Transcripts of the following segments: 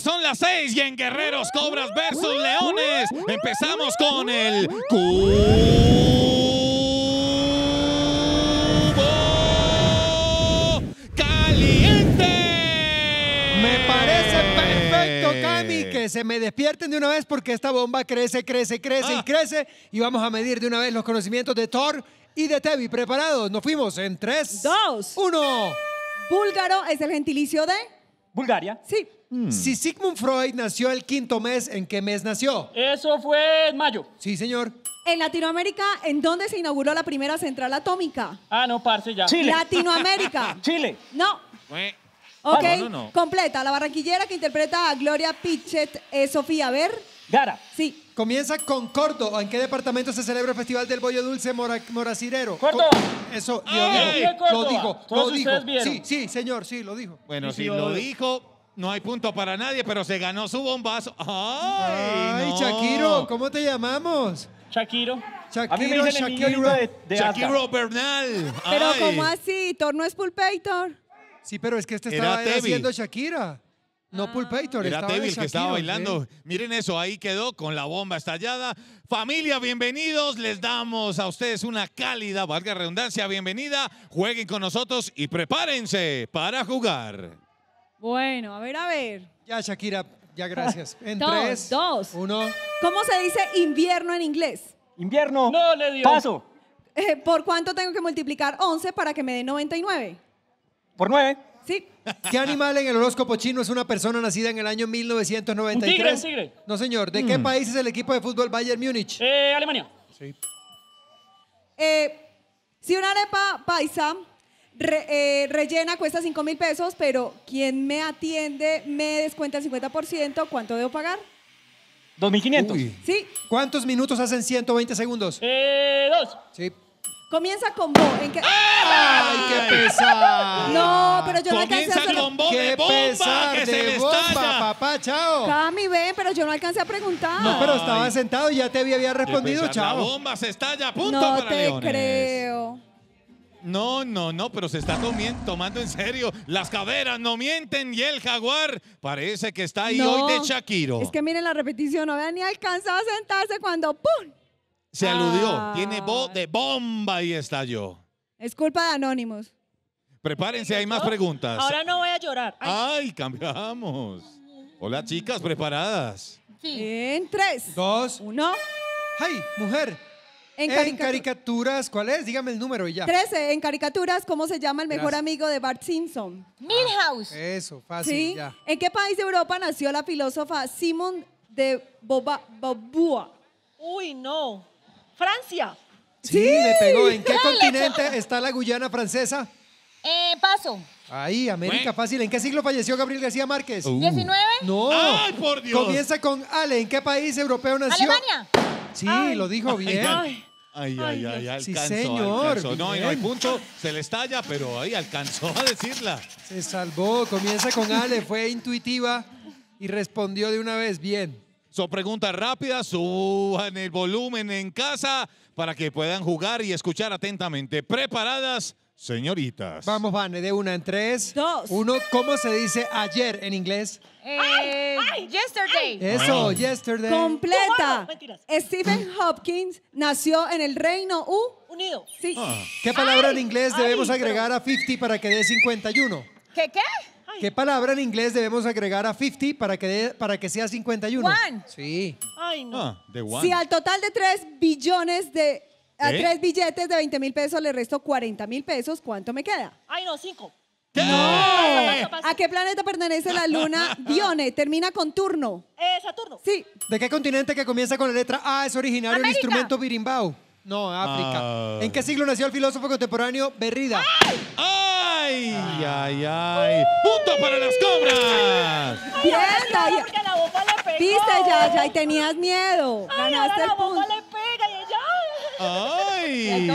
son las seis y en Guerreros Cobras versus Leones empezamos con el cubo caliente. Me parece perfecto, Cami, que se me despierten de una vez porque esta bomba crece, crece, crece y ah. crece y vamos a medir de una vez los conocimientos de Thor y de Tevi. ¿Preparados? Nos fuimos en tres, dos, uno. Búlgaro es el gentilicio de... Bulgaria. Sí. Hmm. Si Sigmund Freud nació el quinto mes, ¿en qué mes nació? Eso fue en mayo. Sí, señor. En Latinoamérica, ¿en dónde se inauguró la primera central atómica? Ah, no, parce, ya. Chile. Latinoamérica. Chile. No. Ok, ah, completa. La barranquillera que interpreta a Gloria Pichet es eh, Sofía Ver. Gara. Sí. Comienza con Córdoba. ¿En qué departamento se celebra el Festival del Bollo Dulce Moracirero? Córdoba. Eso, yo. Lo dijo, lo dijo. Sí, sí, señor, sí, lo dijo. Bueno, sí, lo dijo no hay punto para nadie, pero se ganó su bombazo. ¡Ay, Ay Shakiro! ¿Cómo te llamamos? Shakiro. Shakiro, Shakiro. Shakiro Bernal. Pero ¿cómo así? Torno es Pulpator? Sí, pero es que este estaba haciendo Shakira. No ah. Pulpator, Era Tevil que estaba bailando. Miren eso, ahí quedó con la bomba estallada. Familia, bienvenidos. Les damos a ustedes una cálida, valga redundancia, bienvenida. Jueguen con nosotros y prepárense para jugar. Bueno, a ver, a ver. Ya, Shakira, ya gracias. En tres, dos. uno. ¿Cómo se dice invierno en inglés? Invierno. No le digo. Paso. Eh, ¿Por cuánto tengo que multiplicar 11 para que me dé 99? Por nueve. Sí. ¿Qué animal en el horóscopo chino es una persona nacida en el año 1993? Un tigre, tigre. No, señor. ¿De qué mm. país es el equipo de fútbol Bayern Múnich? Eh, Alemania. Sí. Eh, si una arepa paisa eh, rellena cuesta 5 mil pesos, pero quien me atiende me descuenta el 50%. ¿Cuánto debo pagar? 2.500. Sí. ¿Cuántos minutos hacen 120 segundos? Eh, dos. Sí. Comienza con Bo. ¿En qué? ¡Ay, qué pesar! No, pero yo no alcancé a... Comienza ¡Qué pesar de bomba, papá! ¡Chao! Cami, ven, pero yo no alcancé a preguntar. No, pero estaba sentado y ya te había, respondido. chao La ¡Chao! bomba se estalla. Punto no te creo. No, no, no, pero se está tomando en serio. Las caderas no mienten y el jaguar parece que está ahí hoy de Shakiro. Es que miren la repetición, no vean ni alcanzaba a sentarse cuando ¡pum! Se aludió, tiene voz ah. de bomba y estalló. Es culpa de Anónimos. Prepárense, hay más preguntas. Ahora no voy a llorar. Ay, cambiamos. Hola, chicas, ¿preparadas? Sí. En tres, dos, uno. ¡Ay, mujer! En, caricaturas, ¿cuál es? Dígame el número y ya. 13. En caricaturas, ¿cómo se llama el mejor amigo de Bart Simpson? Milhouse. Ah, eso, fácil. Ya. ¿En qué país de Europa nació la filósofa Simone de Bobua? Uy, no. Francia. Sí, le pegó. ¿En qué continente está la Guyana francesa? Eh, paso. Ahí, América fácil. ¿En qué siglo falleció Gabriel García Márquez? ¿19? Uh. No. ¡Ay, por Dios! Comienza con Ale. ¿En qué país europeo nació? Alemania. Sí, lo dijo bien. Sí, señor. No, no hay punto, se le estalla, pero ahí alcanzó a decirla. Se salvó, comienza con Ale, fue intuitiva y respondió de una vez bien. Son preguntas rápidas, suban el volumen en casa para que puedan jugar y escuchar atentamente. ¿Preparadas? señoritas. Vamos, van de una en tres. Dos. Uno, ¿cómo se dice ayer en inglés? Eh, ay, yesterday. Eso, yesterday. Completa. Stephen Hopkins nació en el Reino Unido. Sí. Ah. ¿Qué palabra en inglés debemos agregar a 50 para que dé 51? ¿Qué qué? ¿Qué palabra en inglés debemos agregar a 50 para que, para que sea 51? One. Sí. Ay, no. Ah, de one. Si al total de 3 billones de a tres billetes de 20 mil pesos le resto 40 mil pesos. ¿Cuánto me queda? Ay, no, cinco. ¿A qué planeta pertenece la luna Dione? Termina con turno. Eh, Saturno. Sí. ¿De qué continente que comienza con la letra A es originario el instrumento Birimbao. No, África. Ah. ¿En qué siglo nació el filósofo contemporáneo Berrida? ¡Ay! ¡Ay, ah. ay, ay! Uh. ¡Punto para las cobras! ¡Bien, ¡Viste, ya, ya! tenías miedo. Ganaste el punto. ¡Ay!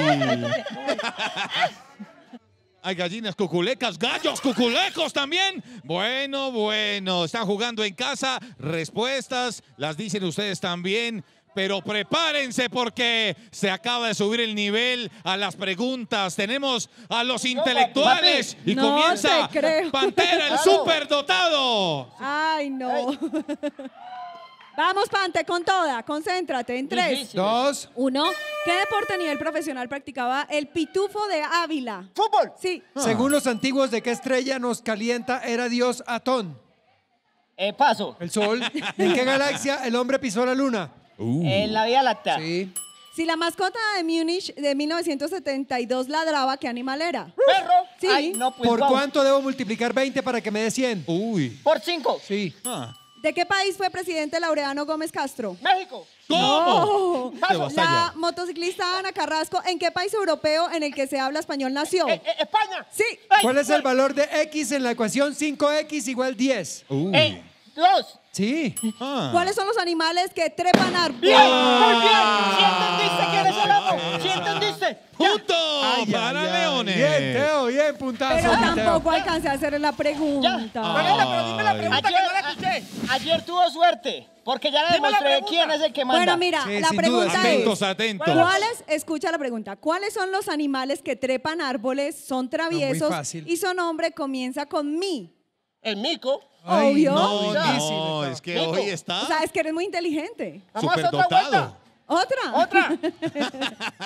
Hay gallinas cuculecas, gallos cuculecos también. Bueno, bueno, están jugando en casa. Respuestas las dicen ustedes también. Pero prepárense porque se acaba de subir el nivel a las preguntas. Tenemos a los intelectuales y comienza Pantera, el superdotado. Ay, no. Vamos, Pante, con toda. Concéntrate en tres, dos, uno. ¿Qué deporte a nivel profesional practicaba el pitufo de Ávila? ¡Fútbol! Sí. Ah. Según los antiguos, ¿de qué estrella nos calienta era Dios Atón? Eh, paso. El Sol. ¿En qué galaxia el hombre pisó la luna? Uh. En la Vía Láctea. Sí. Si la mascota de Múnich de 1972 ladraba, ¿qué animal era? Perro. Sí. Pues ¿Por cuánto debo multiplicar 20 para que me dé 100? Uy. Por 5. Sí. Ah. ¿De qué país fue presidente Laureano Gómez Castro? México. ¿Cómo? La motociclista Ana Carrasco, ¿en qué país europeo en el que se habla español nació? Eh, eh, España. Sí. ¿Cuál es el valor de X en la ecuación 5X igual 10? Dos. Sí. Ah. ¿Cuáles son los animales que trepan árboles? ¡Bien! ¡Muy bien! Ah. ¡Sí entendiste que es el loco! ¡Sí ah. entendiste! ¡Punto! ¡Para Leones! Bien, Teo, bien, puntazo. Pero tampoco alcancé a hacerle la pregunta. pero dime la pregunta ayer, que no la quité. Ayer tuvo suerte, porque ya le demostré quién es el que manda. Bueno, mira, la pregunta es... Atentos, atentos. ¿Cuáles, escucha la pregunta, ¿cuáles son los animales que trepan árboles, son traviesos y su nombre comienza con mi? El mico. Ay, No, es que hoy está O que eres muy inteligente. Vamos a otra vuelta. ¿Otra? Otra.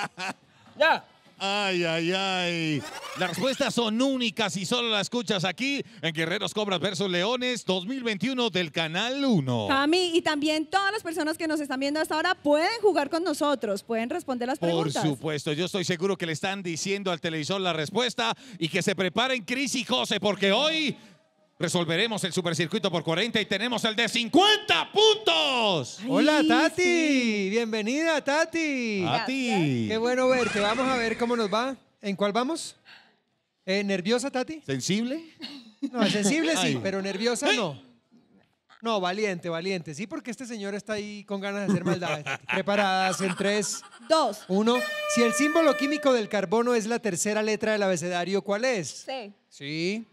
ya. Ay, ay, ay. Las respuestas son únicas y solo las escuchas aquí en Guerreros Cobras versus Leones 2021 del Canal 1. mí y también todas las personas que nos están viendo hasta ahora pueden jugar con nosotros, pueden responder las preguntas. Por supuesto, yo estoy seguro que le están diciendo al televisor la respuesta y que se preparen Cris y José porque hoy Resolveremos el supercircuito por 40 y tenemos el de 50 puntos. Hola Tati, bienvenida Tati. Tati. Qué bueno verte. Vamos a ver cómo nos va. ¿En cuál vamos? Eh, ¿Nerviosa Tati? ¿Sensible? No, sensible sí, pero nerviosa no. No, valiente, valiente. Sí, porque este señor está ahí con ganas de hacer maldades. Preparadas en tres, dos, uno. Si el símbolo químico del carbono es la tercera letra del abecedario, ¿cuál es? Sí. Sí.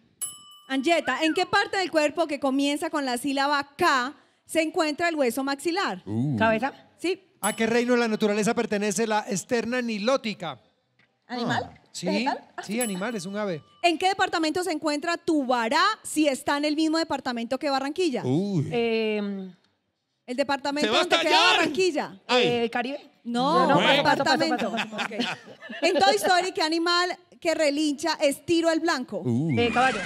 Angeta, ¿en qué parte del cuerpo que comienza con la sílaba K se encuentra el hueso maxilar? Uh. ¿Cabeza? Sí. ¿A qué reino de la naturaleza pertenece la externa nilótica? ¿Animal? Ah, sí, sí, animal, es un ave. ¿En qué departamento se encuentra Tubará si está en el mismo departamento que Barranquilla? Em, el departamento donde queda Barranquilla. Eh, ¿Caribe? No, no, departamento. En Toy Story, ¿qué animal que relincha estiro el al blanco. Uh. Eh, caballo.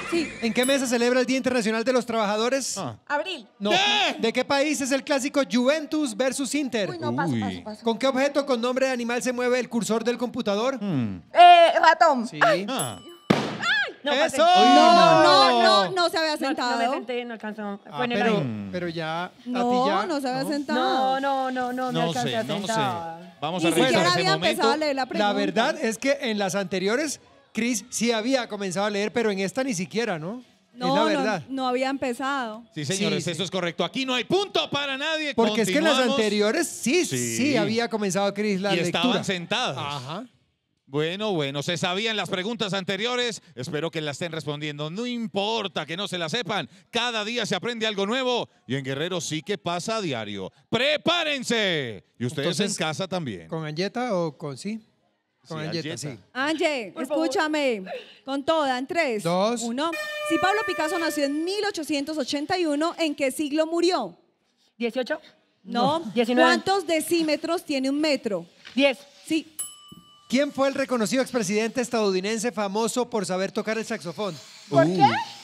¿En qué mes se celebra el Día Internacional de los Trabajadores? Ah. Abril. ¿De qué país es el clásico Juventus versus Inter? Uy, no, paso, ¿Con qué objeto con nombre de animal se mueve el cursor del computador? Hmm. Eh, ratón. Sí. Ah. No, ¡Eso! No, no, no, no se había sentado. No, me ah, no pero, pero ya, No, no se había sentado. No, no, no, no, me No alcancé a Vamos a había empezado a leer la pregunta. La verdad es que en las anteriores, Chris sí había comenzado a leer, pero en esta ni siquiera, ¿no? No, no, no había empezado. Sí, señores, eso es correcto. Aquí no hay punto para nadie. Porque es que en las anteriores sí, sí, había comenzado Chris la y estaban sentadas. Ajá. Bueno, bueno, se sabían las preguntas anteriores, espero que las estén respondiendo. No importa que no se las sepan, cada día se aprende algo nuevo y en Guerrero sí que pasa a diario. ¡Prepárense! Y ustedes en casa también. ¿Con anjeta o con sí? Con anjeta, sí. Angie, escúchame, con toda, en tres, dos, uno. Si Pablo Picasso nació en 1881, ¿en qué siglo murió? 18. No, ¿cuántos decímetros tiene un metro? Diez. Sí. ¿Quién fue el reconocido expresidente estadounidense famoso por saber tocar el saxofón? ¿Por uh. qué?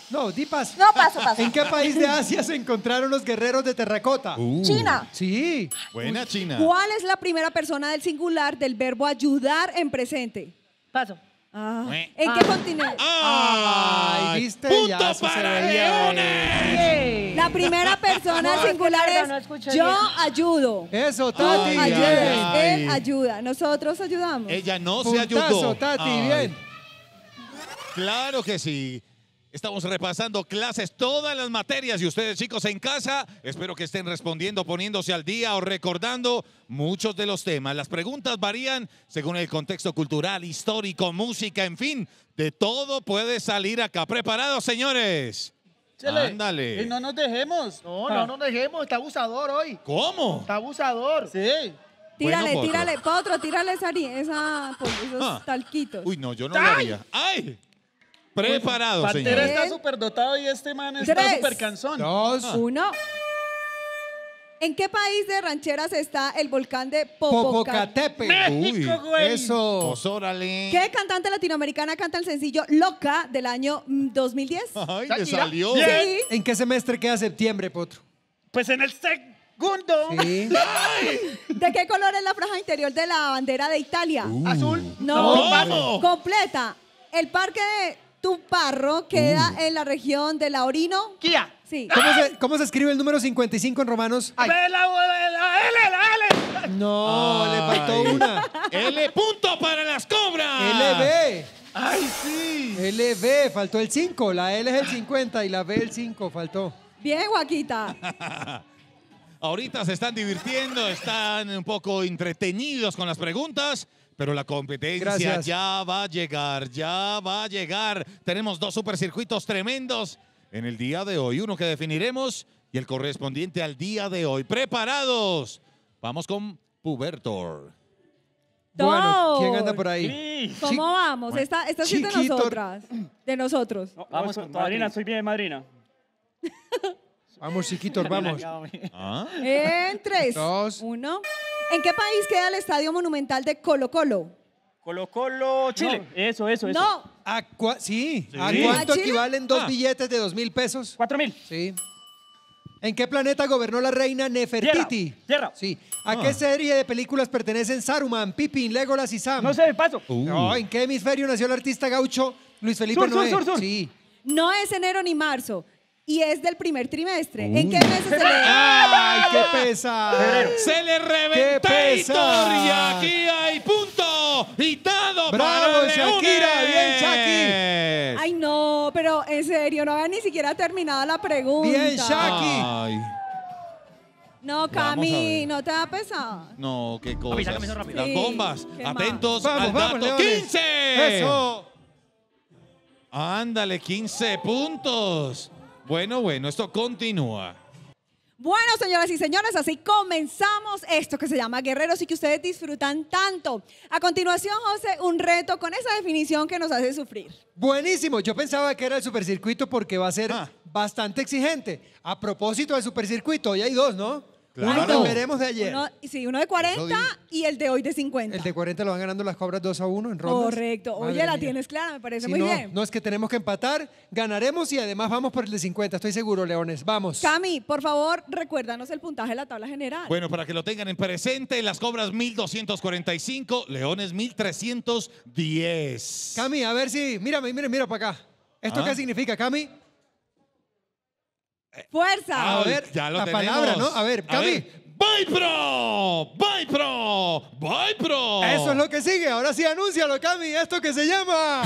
No, di paso. No, paso, paso. ¿En qué país de Asia se encontraron los guerreros de terracota? Uh. China. Sí. Buena China. ¿Cuál es la primera persona del singular del verbo ayudar en presente? Paso. Ah. ¿En qué ah. continente? ¡Ay! ¿Viste? ¡Punto ya, para Leones! La primera persona singular es yo ayudo. Eso, Tati. Tú él ayuda. Nosotros ayudamos. Ella no se ayudó. Tati, bien. Claro que sí. Estamos repasando clases, todas las materias y ustedes chicos en casa, espero que estén respondiendo, poniéndose al día o recordando muchos de los temas. Las preguntas varían según el contexto cultural, histórico, música, en fin, de todo puede salir acá. ¿Preparados, señores? Ándale. no nos dejemos. No, no, nos dejemos, está abusador hoy. ¿Cómo? Está abusador. Sí. Tírale, tírale, Otro, tírale esa, esa, pues, esos ah. talquitos. Uy, no, yo no lo haría. ¡Ay! Preparado, señor. Pantera está dotado y este man está súper Dos. Ah. Uno. ¿En qué país de rancheras está el volcán de Popocatépetl? México, Eso. Pues, ¿Qué cantante latinoamericana canta el sencillo Loca del año 2010? Mm, Ay, salió. ¿En qué semestre queda septiembre, Potro? Pues en el segundo. Sí. ¿De qué color es la franja interior de la bandera de Italia? Uh. Azul. No, completa. El parque de tu parro queda uh. en la región de la Orino. Kia. Sí. ¿Cómo se, escribe el número 55 en romanos? La, L, la L. No, le faltó una. L punto para las cobras. LB. Ay, sí. LB, faltó el 5. La L es el 50 y la B el 5, faltó. Bien, Guaquita. Ahorita se están divirtiendo, están un poco entretenidos con las preguntas pero la competencia ya va a llegar, ya va a llegar. Tenemos dos supercircuitos tremendos en el día de hoy, uno que definiremos y el correspondiente al día de hoy. ¿Preparados? Vamos con Pubertor. Bueno, ¿quién anda por ahí? ¿Cómo vamos? esta, de nosotras, de nosotros. vamos madrina, soy bien madrina. vamos, chiquitos, vamos. Ah. En tres, dos, uno. ¿En qué país queda el Estadio Monumental de Colo Colo? Colo Colo, Chile. Eso, eso, eso. No. sí. ¿A cuánto equivalen dos ah. billetes de dos mil pesos? Cuatro mil. Sí. ¿En qué planeta gobernó la reina Nefertiti? Tierra, Sí. ¿A qué ah. serie de películas pertenecen Saruman, Pippin, Legolas y Sam? No sé, de paso. Uh. Oh, ¿en qué hemisferio nació el artista gaucho Luis Felipe Sur, sur, sur, sur. Sí. No es enero ni marzo y es del primer trimestre. ¿En qué mes se le.? ¡Ay, qué ah. pesa! ¡Se le reventó Y aquí hay punto. Y dado ¡Bravo, para Shakira! ¡Bien, Shaki! Ay, no, pero en serio, no había ni siquiera terminado la pregunta. ¡Bien, Shaki! Ay. No, Cami, no te ha pesado. No, qué cosa. Las bombas. Atentos al dato. ¡15! ¡Eso! Ándale, 15 puntos. Bueno, bueno, esto continúa. Bueno, señoras y señores, así comenzamos esto que se llama guerreros y que ustedes disfrutan tanto. A continuación, José, un reto con esa definición que nos hace sufrir. Buenísimo, yo pensaba que era el supercircuito porque va a ser ah. bastante exigente. A propósito del supercircuito, hoy hay dos, ¿no? Uno veremos de ayer. sí, uno de 40 y el de hoy de 50. El de 40 lo van ganando las cobras 2 a 1 en rondas. Correcto. Oye, la tienes clara, me parece muy bien. No es que tenemos que empatar, ganaremos y además vamos por el de 50, estoy seguro, Leones. Vamos. Cami, por favor, recuérdanos el puntaje de la tabla general. Bueno, para que lo tengan en presente, las cobras 1245, Leones 1310. Cami, a ver si. Mírame, mira, mira para acá. ¿Esto ah. qué significa, Cami? Eh, Fuerza. A ver, ya lo la palabra, ¿no? A ver, Cami. ¡Vipro! ¡Vipro! ¡Vipro! Eso es lo que sigue. Ahora sí, anúncialo, Cami. Esto que se llama.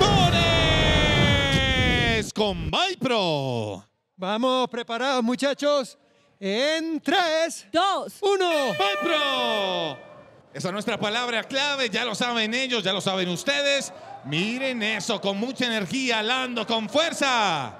¡Dones! Con Vipro. Vamos, preparados, muchachos. En 3, dos, uno. ¡Petro! Esa es nuestra palabra clave, ya lo saben ellos, ya lo saben ustedes. Miren eso, con mucha energía, Lando, con fuerza.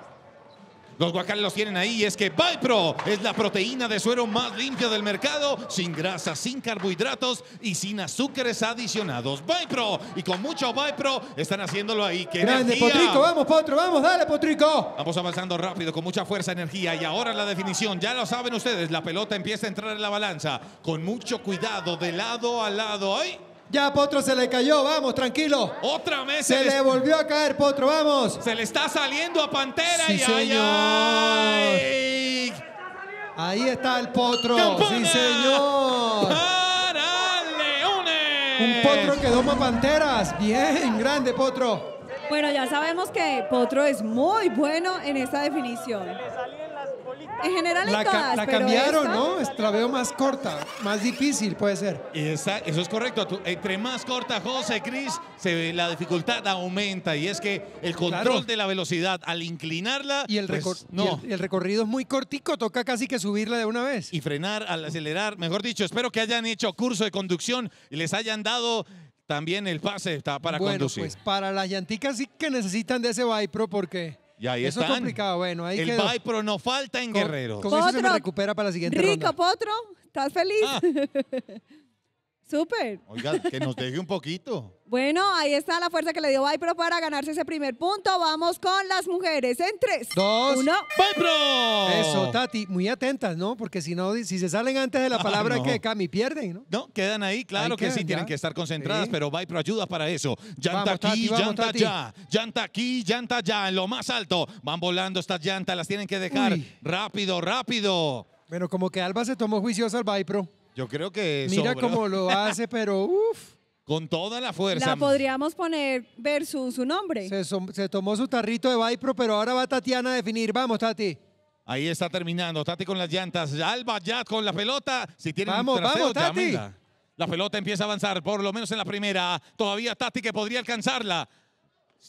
Los guacales los tienen ahí y es que Bipro es la proteína de suero más limpia del mercado, sin grasas, sin carbohidratos y sin azúcares adicionados. Bipro y con mucho Bipro están haciéndolo ahí. ¡Qué Grande, Potrico, vamos, Potro, vamos, dale, Potrico. Vamos avanzando rápido, con mucha fuerza, energía y ahora la definición. Ya lo saben ustedes, la pelota empieza a entrar en la balanza con mucho cuidado de lado a lado. ¡Ay! Ya Potro se le cayó, vamos, tranquilo. Otra vez. Se, le... volvió a caer Potro, vamos. Se le está saliendo a Pantera y señor. Ahí está el Potro. Sí, señor. Para Un Potro que doma Panteras. Bien, grande Potro. Bueno, ya sabemos que Potro es muy bueno en esta definición. En general la, cambiaron, ¿no? La veo más corta, más difícil puede ser. eso es correcto. Entre más corta José Cris, la dificultad aumenta y es que el control de la velocidad al inclinarla Y pues, el, recorrido es muy cortico, toca casi que subirla de una vez. y frenar al acelerar. Mejor dicho, espero que hayan hecho curso de conducción y les hayan dado también el pase para bueno, conducir. pues para las llanticas sí que necesitan de ese Vipro porque y ahí Eso están. es complicado, bueno. Ahí el Viper no falta en Guerreros. Guerrero. se me recupera para la siguiente Rico, Potro, ¿estás feliz? Ah. Súper. Oiga, que nos deje un poquito. Bueno, ahí está la fuerza que le dio Vipro para ganarse ese primer punto. Vamos con las mujeres en tres, Dos. uno. ¡Vipro! Eso, Tati, muy atentas, ¿no? Porque si no, si se salen antes de la ah, palabra que Cami pierden, ¿no? No, quedan ahí, claro que sí, tienen que estar concentradas, pero Vipro ayuda para eso. Llanta aquí, llanta ya, llanta aquí, llanta ya, en lo más alto. Van volando estas llantas, las tienen que dejar rápido, rápido. Bueno, como que Alba se tomó juiciosa al Vipro. Yo creo que Mira cómo lo hace, pero uff. Con toda la fuerza. La podríamos poner ver su nombre. Se, tomó su tarrito de Vipro, pero ahora va Tatiana a definir. Vamos, Tati. Ahí está terminando. Tati con las llantas. Alba ya con la pelota. Si tiene vamos, vamos, Tati. La pelota empieza a avanzar, por lo menos en la primera. Todavía Tati que podría alcanzarla.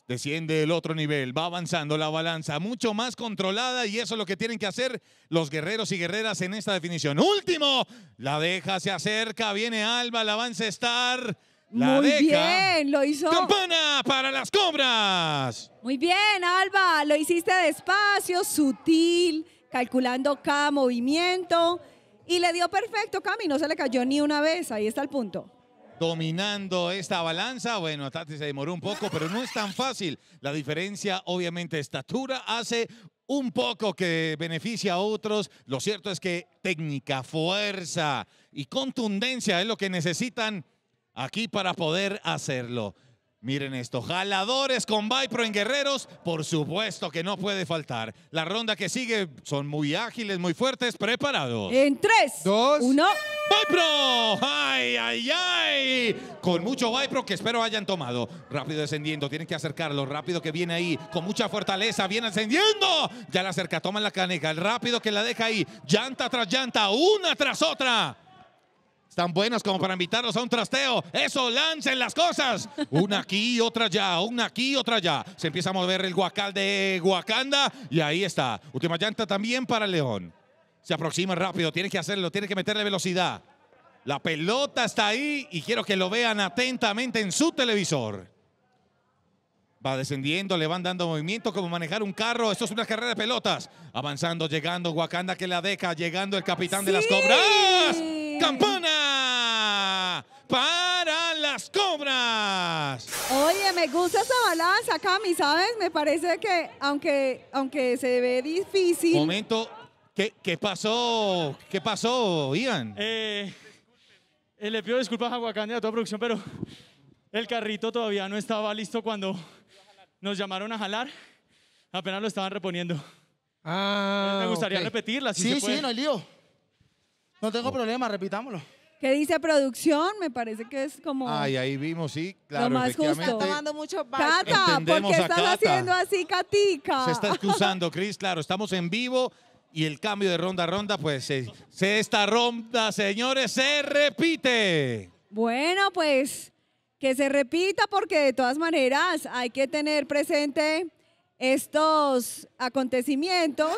Desciende el otro nivel, va avanzando la balanza, mucho más controlada y eso es lo que tienen que hacer los guerreros y guerreras en esta definición. Último, la deja, se acerca, viene Alba, la avance a muy bien, lo hizo. Campana para las cobras. Muy bien, Alba, lo hiciste despacio, sutil, calculando cada movimiento y le dio perfecto, Cami, no se le cayó ni una vez, ahí está el punto. Dominando esta balanza, bueno, Tati se demoró un poco, pero no es tan fácil. La diferencia, obviamente, estatura hace un poco que beneficia a otros. Lo cierto es que técnica, fuerza y contundencia es lo que necesitan aquí para poder hacerlo. Miren esto, jaladores con Bypro en guerreros, por supuesto que no puede faltar. La ronda que sigue son muy ágiles, muy fuertes, preparados. En tres, 2, 1. ¡Vipro! ¡Ay, ay, ay! Con mucho Vipro que espero hayan tomado. Rápido descendiendo, tienen que acercarlo. Rápido que viene ahí, con mucha fortaleza, viene ascendiendo. Ya la acerca, toma la caneca. Rápido que la deja ahí, llanta tras llanta, una tras otra tan buenas como para invitarlos a un trasteo. Eso, lancen las cosas. Una aquí, otra allá, una aquí, otra allá. Se empieza a mover el guacal de Wakanda y ahí está. Última llanta también para León. Se aproxima rápido, tiene que hacerlo, tiene que meterle velocidad. La pelota está ahí y quiero que lo vean atentamente en su televisor. Va descendiendo, le van dando movimiento como manejar un carro. Esto es una carrera de pelotas. Avanzando, llegando, Wakanda que la deja, llegando el capitán de las cobras campana para las cobras. Oye, me gusta esa balanza, Cami, ¿sabes? Me parece que, aunque, aunque se ve difícil... Momento, ¿qué, qué pasó? ¿Qué pasó, Ian? Eh, eh le pido disculpas a Huacán y a toda producción, pero el carrito todavía no estaba listo cuando nos llamaron a jalar. Apenas lo estaban reponiendo. Ah, me gustaría repetirla. Si sí, se puede. sí, no hay lío. No tengo problema, repitámoslo. ¿Qué dice producción? Me parece que es como. Ay, ahí vimos, sí, claro. Lo más justo. está tomando mucho ¿por qué estás haciendo así, Catica? Se está excusando, Cris, claro. Estamos en vivo y el cambio de ronda a ronda, pues se, se esta ronda, señores, se repite. Bueno, pues que se repita porque de todas maneras hay que tener presente estos acontecimientos.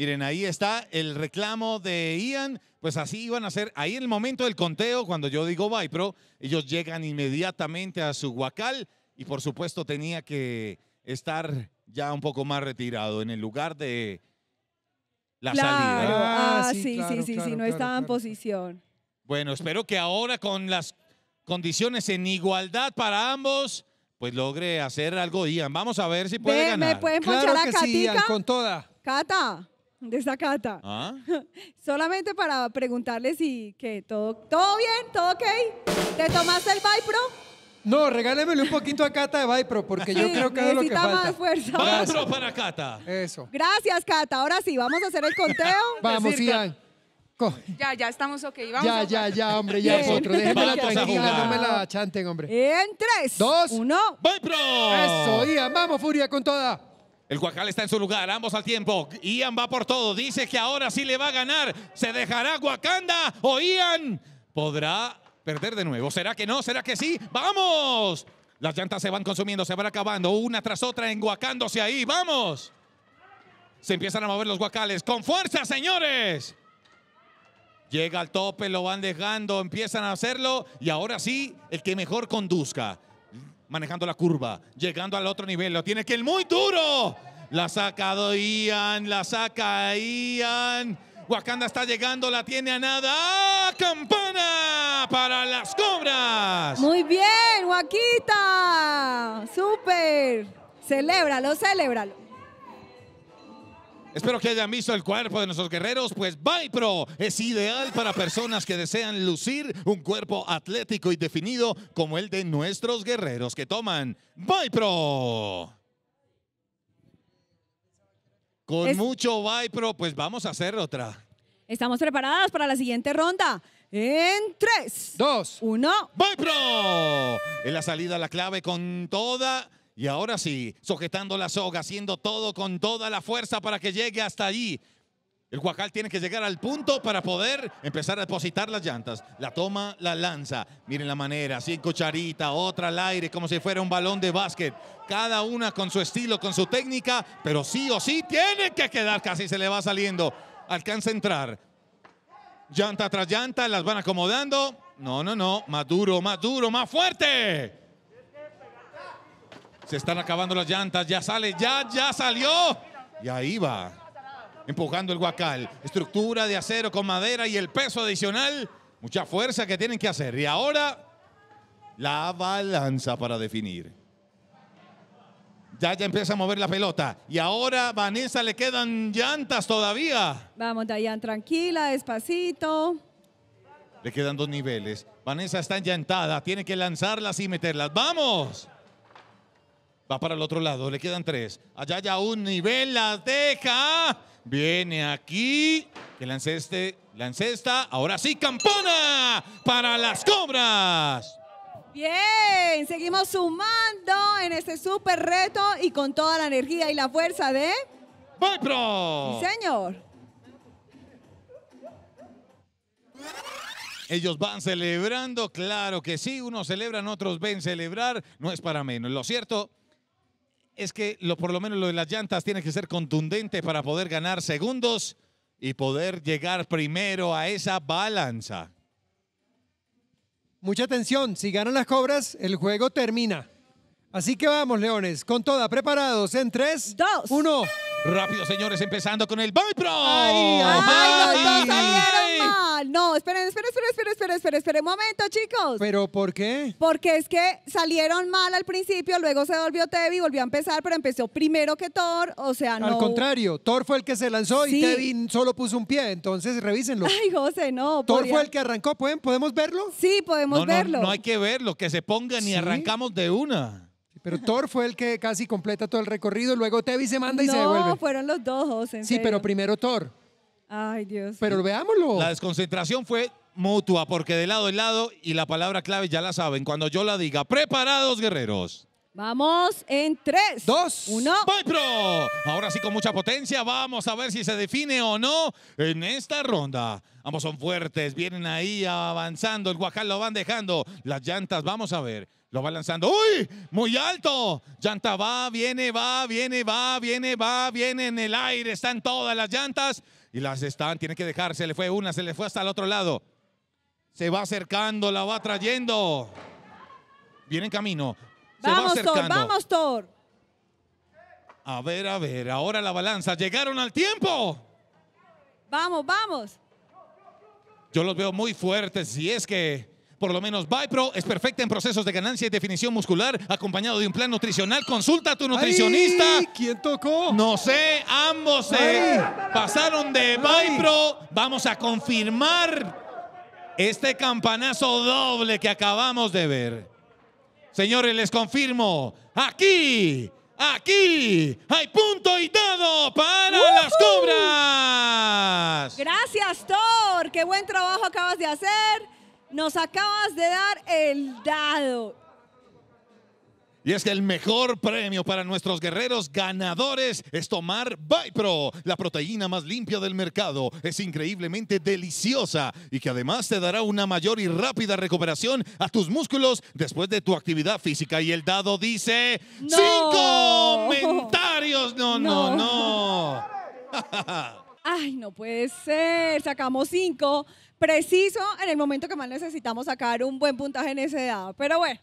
Miren, ahí está el reclamo de Ian. Pues así iban a ser. Ahí en el momento del conteo, cuando yo digo pro ellos llegan inmediatamente a su guacal y por supuesto tenía que estar ya un poco más retirado en el lugar de la salida. Ah, ah, sí, sí, sí, sí, no estaba en posición. Bueno, espero que ahora con las condiciones en igualdad para ambos, pues logre hacer algo, Ian. Vamos a ver si puede ganar. ¿Me pueden ponchar a con toda. Cata. De esa ¿Ah? Solamente para preguntarle si que todo, todo bien, todo ok. ¿Te tomaste el Vipro? No, regálemele un poquito a Cata de Vipro, porque yo creo que es lo que necesita falta. más fuerza. Vamos para Cata. Eso. Gracias, Cata. Ahora sí, vamos a hacer el conteo. Vamos, Ian. Ya, ya estamos ok. Vamos Ya, ya, ya, hombre, ya otro vosotros. Déjenmela no me la chanten, hombre. En tres. Dos. Uno. ¡Vipro! Eso, Ian, vamos, Furia, con toda. El Guacal está en su lugar, ambos al tiempo. Ian va por todo, dice que ahora sí le va a ganar. ¿Se dejará guacanda o Ian podrá perder de nuevo? ¿Será que no? ¿Será que sí? ¡Vamos! Las llantas se van consumiendo, se van acabando, una tras otra enguacándose ahí. ¡Vamos! Se empiezan a mover los guacales. ¡Con fuerza, señores! Llega al tope, lo van dejando, empiezan a hacerlo. Y ahora sí, el que mejor conduzca manejando la curva, llegando al otro nivel. Lo tiene que el muy duro. La saca Ian, la saca Ian. Wakanda está llegando, la tiene a nada. ¡Ah, ¡Campana para las cobras! Muy bien, Guaquita. ¡Súper! Celébralo, celébralo. Espero que hayan visto el cuerpo de nuestros guerreros, pues pro es ideal para personas que desean lucir un cuerpo atlético y definido como el de nuestros guerreros que toman pro Con mucho Vipro, pues vamos a hacer otra. Estamos preparadas para la siguiente ronda. En 3, 2, 1. Él En la salida la clave con toda y ahora sí, sujetando la soga, haciendo todo con toda la fuerza para que llegue hasta allí. El guacal tiene que llegar al punto para poder empezar a depositar las llantas. La toma, la lanza. Miren la manera, cinco cucharita, otra al aire, como si fuera un balón de básquet. Cada una con su estilo, con su técnica, pero sí o sí tiene que quedar. Casi se le va saliendo. Alcanza a entrar. Llanta tras llanta, las van acomodando. No, no, no. Más duro, más duro, más fuerte. Se están acabando las llantas. Ya sale, ya, ya salió. Y ahí va. Empujando el guacal. Estructura de acero con madera y el peso adicional. Mucha fuerza que tienen que hacer. Y ahora la balanza para definir. Ya, ya empieza a mover la pelota. Y ahora Vanessa le quedan llantas todavía. Vamos, Dayan, tranquila, despacito. Le quedan dos niveles. Vanessa está llantada. tiene que lanzarlas y meterlas. ¡Vamos! Va para el otro lado, le quedan tres. Allá ya un nivel, la deja. Viene aquí. Que lanceste, enceste, la Ahora sí, campana para las cobras. Bien, seguimos sumando en este super reto y con toda la energía y la fuerza de... pro! Sí, señor. Ellos van celebrando, claro que sí, unos celebran, otros ven celebrar, no es para menos. Lo cierto es que por lo menos lo de las llantas tiene que ser contundente para poder ganar segundos y poder llegar primero a esa balanza. Mucha atención, si ganan las cobras, el juego termina. Así que vamos, leones, con toda, preparados en 3, 2, 1. Rápido, señores, empezando con el Boy Pro. ¡Ay, no, Mal. no esperen, esperen, esperen, esperen, esperen, esperen, un momento, chicos. ¿Pero por qué? Porque es que salieron mal al principio, luego se volvió Tevi, volvió a empezar, pero empezó primero que Thor, o sea, no. Al contrario, Thor fue el que se lanzó y Tevi solo puso un pie, entonces revísenlo. Ay, José, no. Thor fue el que arrancó, ¿pueden, ¿podemos verlo? Sí, podemos verlo. No, no, hay que verlo, que se pongan ni y arrancamos de una. Pero Thor fue el que casi completa todo el recorrido, luego Tevi se manda y se devuelve. No, fueron los dos, Sí, pero primero Thor. Ay, Dios. Pero veámoslo. La desconcentración fue mutua, porque de lado a lado, y la palabra clave ya la saben, cuando yo la diga, preparados guerreros. Vamos en tres dos 1. Pro! Ahora sí con mucha potencia, vamos a ver si se define o no en esta ronda. Ambos son fuertes, vienen ahí avanzando, el Guajal lo van dejando, las llantas, vamos a ver. Lo va lanzando. ¡Uy! Muy alto. Llanta va, viene, va, viene, va, viene, va, viene en el aire. Están todas las llantas. Y las están. tiene que dejar. Se le fue una, se le fue hasta el otro lado. Se va acercando, la va trayendo. Viene en camino. vamos, va vamos, Thor! A ver, a ver. Ahora la balanza. Llegaron al tiempo. Vamos, vamos. Yo los veo muy fuertes. Si es que por lo menos Bypro es perfecta en procesos de ganancia y definición muscular, acompañado de un plan nutricional. Consulta a tu nutricionista. ¿Quién tocó? No sé, ambos pasaron de Bypro. Vamos a confirmar este campanazo doble que acabamos de ver. Señores, les confirmo, aquí, aquí hay punto y dado para las cobras. Gracias, Thor. Qué buen trabajo acabas de hacer. Nos acabas de dar el dado. Y es que el mejor premio para nuestros guerreros ganadores es tomar Bipro, la proteína más limpia del mercado. Es increíblemente deliciosa y que además te dará una mayor y rápida recuperación a tus músculos después de tu actividad física. Y el dado dice... ¡Cinco comentarios! no, no. no. no. Ay, no puede ser. Sacamos cinco. Preciso en el momento que más necesitamos sacar un buen puntaje en ese dado. Pero bueno,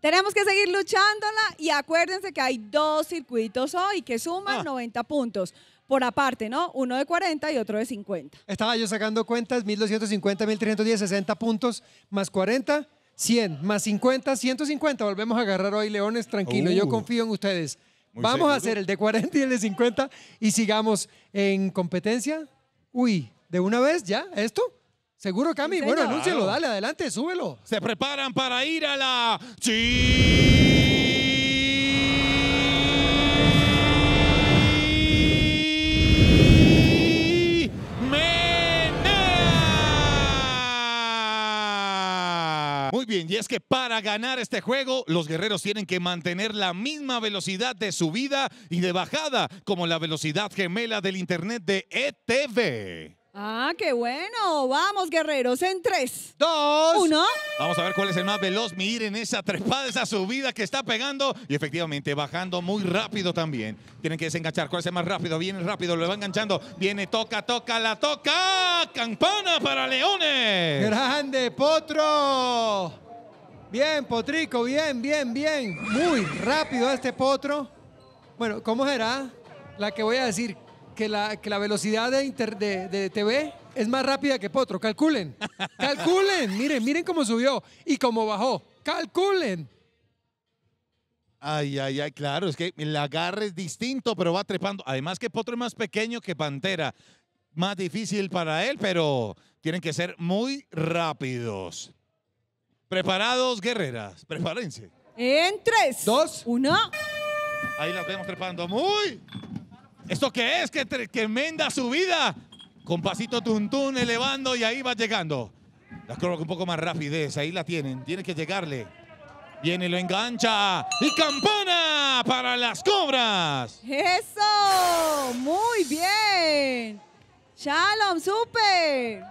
tenemos que seguir luchándola y acuérdense que hay dos circuitos hoy que suman 90 ah. puntos. Por aparte, ¿no? Uno de 40 y otro de 50. Estaba yo sacando cuentas, 1250, 1310, 60 puntos, más 40, 100, más 50, 150. Volvemos a agarrar hoy, Leones, tranquilo, yo uh. confío en ustedes. Vamos a hacer el de 40 y el de 50 y sigamos en competencia. Uy, de una vez ya, esto. Seguro, Cami. Bueno, anúncialo, dale, adelante, súbelo. Se preparan para ir a la... bien, y es que para ganar este juego, los guerreros tienen que mantener la misma velocidad de subida y de bajada como la velocidad gemela del Internet de ETV. Ah, qué bueno. Vamos, guerreros, en tres, dos, uno. Vamos a ver cuál es el más veloz. Miren esa trepada, esa subida que está pegando y efectivamente bajando muy rápido también. Tienen que desenganchar. ¿Cuál es el más rápido? Viene rápido, lo va enganchando. Viene, toca, toca, la toca. Campana para Leones. Grande, Potro. Bien, Potrico, bien, bien, bien. Muy rápido este Potro. Bueno, ¿cómo será? La que voy a decir, que la, velocidad de, TV es más rápida que Potro. Calculen, calculen, miren, miren cómo subió y cómo bajó. Calculen. Ay, ay, ay, claro, es que el agarre es distinto, pero va trepando. Además que Potro es más pequeño que Pantera. Más difícil para él, pero tienen que ser muy rápidos. Preparados, guerreras, prepárense. En tres, dos, uno. Ahí las vemos trepando. Muy ¿Esto qué es? ¡Qué tremenda subida! Con pasito tuntún elevando y ahí va llegando. La con un poco más rapidez. Ahí la tienen. Tiene que llegarle. Viene, lo engancha. ¡Y campana para las cobras! ¡Eso! ¡Muy bien! ¡Shalom! ¡Super!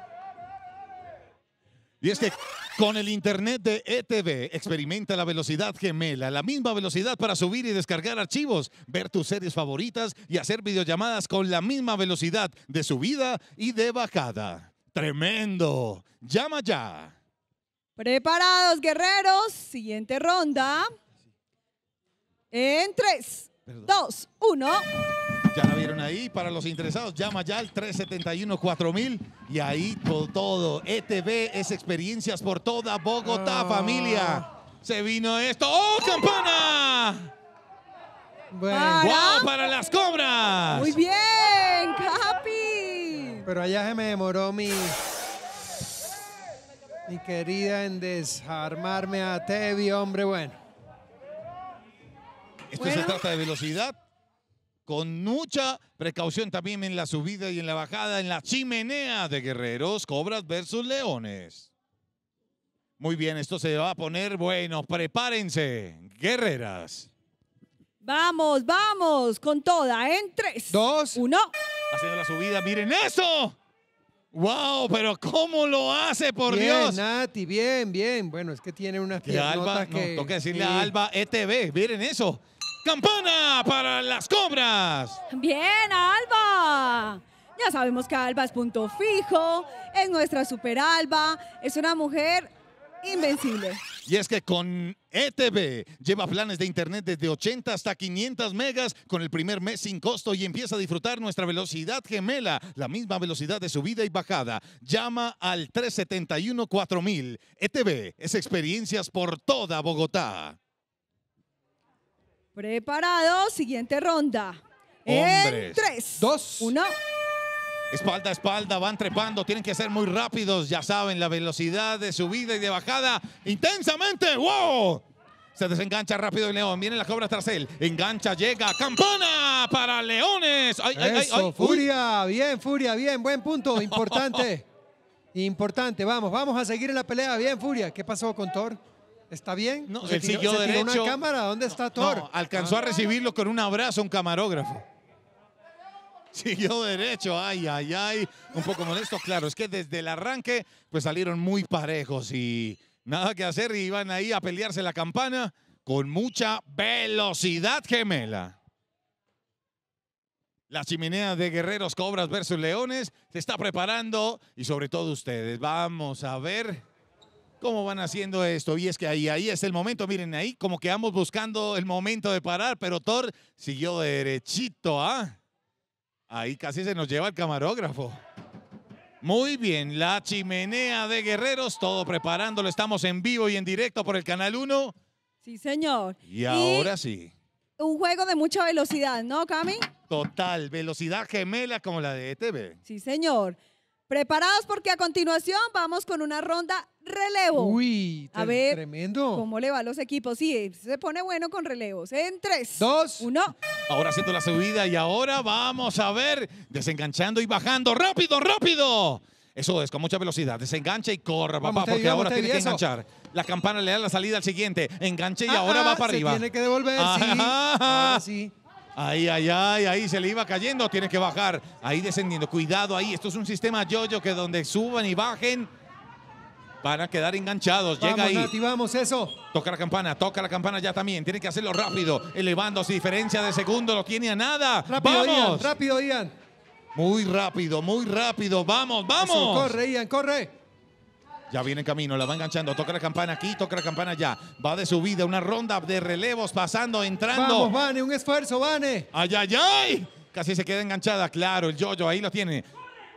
Y es que con el internet de ETV experimenta la velocidad gemela, la misma velocidad para subir y descargar archivos, ver tus series favoritas y hacer videollamadas con la misma velocidad de subida y de bajada. Tremendo. Llama ya. Preparados, guerreros. Siguiente ronda. En tres, dos, uno... Ya la vieron ahí. Para los interesados, llama ya al 371-4000 y ahí todo, e todo. ETV es experiencias por toda Bogotá, ah. familia. Se vino esto. ¡Oh, campana! ¡Wow! ¡Para las cobras! ¡Muy bien! ¡Capi! Pero allá se me demoró mi... Mi querida en desarmarme a Tevi, hombre, bueno. Esto se trata de velocidad, con mucha precaución también en la subida y en la bajada, en la chimenea de guerreros, cobras versus leones. Muy bien, esto se va a poner bueno. Prepárense, guerreras. Vamos, vamos, con toda, en tres, dos, uno. Haciendo la subida, miren eso. ¡Wow! Pero ¿cómo lo hace, por Dios? Bien, Nati, bien, bien. Bueno, es que tiene una piernotas que... Alba, que... decirle a Alba ETV, miren eso. Campana para las cobras. Bien, Alba. Ya sabemos que Alba es punto fijo, en nuestra super Alba, es una mujer invencible. Y es que con ETV lleva planes de internet desde 80 hasta 500 megas con el primer mes sin costo y empieza a disfrutar nuestra velocidad gemela, la misma velocidad de subida y bajada. Llama al 371 4000. ETV es experiencias por toda Bogotá. Preparado, siguiente ronda. Hombres. En tres, dos, uno. Espalda espalda, van trepando, tienen que ser muy rápidos, ya saben, la velocidad de subida y de bajada, intensamente, wow. Se desengancha rápido el León, viene la cobra tras él, engancha, llega, campana para Leones. furia, bien, Furia, bien, buen punto, importante. importante, vamos, vamos a seguir en la pelea, bien, Furia. ¿Qué pasó con Thor? ¿Está bien? No, siguió derecho. una cámara, ¿dónde está Thor? No, alcanzó a ah. recibirlo con un abrazo un camarógrafo. Siguió derecho, ay, ay, ay. Un poco molesto, claro. Es que desde el arranque, pues salieron muy parejos y nada que hacer. Y iban ahí a pelearse la campana con mucha velocidad gemela. La chimenea de guerreros, cobras versus leones se está preparando y sobre todo ustedes. Vamos a ver. ¿Cómo van haciendo esto? Y es que ahí, ahí es el momento. Miren, ahí como que vamos buscando el momento de parar, pero Thor siguió derechito, ¿ah? Ahí casi se nos lleva el camarógrafo. Muy bien, la chimenea de guerreros, todo preparándolo. Estamos en vivo y en directo por el Canal 1. Sí, señor. Y, y ahora sí. Un juego de mucha velocidad, ¿no, Cami? Total, velocidad gemela como la de ETV. Sí, señor. Preparados porque a continuación vamos con una ronda relevo. Uy, a ver, tremendo. ¿Cómo le va los equipos? Sí, se pone bueno con relevos. En tres, dos, uno. Ahora haciendo la subida y ahora vamos a ver desenganchando y bajando. Rápido, rápido. Eso es, con mucha velocidad. Desengancha y corre, papá, porque ahora tiene que enganchar. La campana le da la salida al siguiente. Enganche y ah, ahora va ah, para arriba. Tiene que devolver, sí. sí. Ahí, ahí, ahí, ahí se le iba cayendo, tiene que bajar. Ahí descendiendo, cuidado ahí. Esto es un sistema yoyo -yo que donde suban y bajen van a quedar enganchados. Llega ahí. Activamos eso. Toca la campana, toca la campana ya también. Tiene que hacerlo rápido, elevándose. Diferencia de segundo, no tiene a nada. Rápido, ¡Vamos! Ian, rápido, Ian. Muy rápido, muy rápido. Vamos, vamos. corre, Ian, corre. Ya viene en camino, la va enganchando. Toca la campana aquí, toca la campana allá. Va de subida, una ronda de relevos, pasando, entrando. Vamos, Vane, un esfuerzo, Vane. ¡Ay, ay, ay! Casi se queda enganchada, claro, el yoyo ahí lo tiene.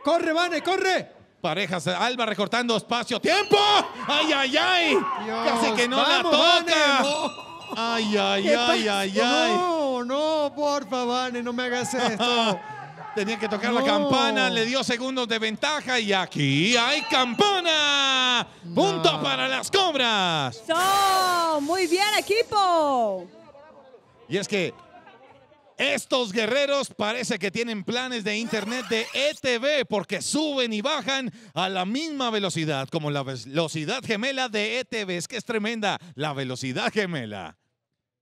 ¡Corre, Vane, corre! Parejas, Alba recortando espacio. ¡Tiempo! ¡Ay, ay, ay! Casi que no la toca. Ay, ay, ay, ay, ay. No, no, porfa, Vane, no me hagas esto. Tenía que tocar la campana, le dio segundos de ventaja y aquí hay campana. Punto para las cobras. So, muy bien, equipo. Y es que estos guerreros parece que tienen planes de internet de ETV porque suben y bajan a la misma velocidad como la velocidad gemela de ETV. Es que es tremenda la velocidad gemela.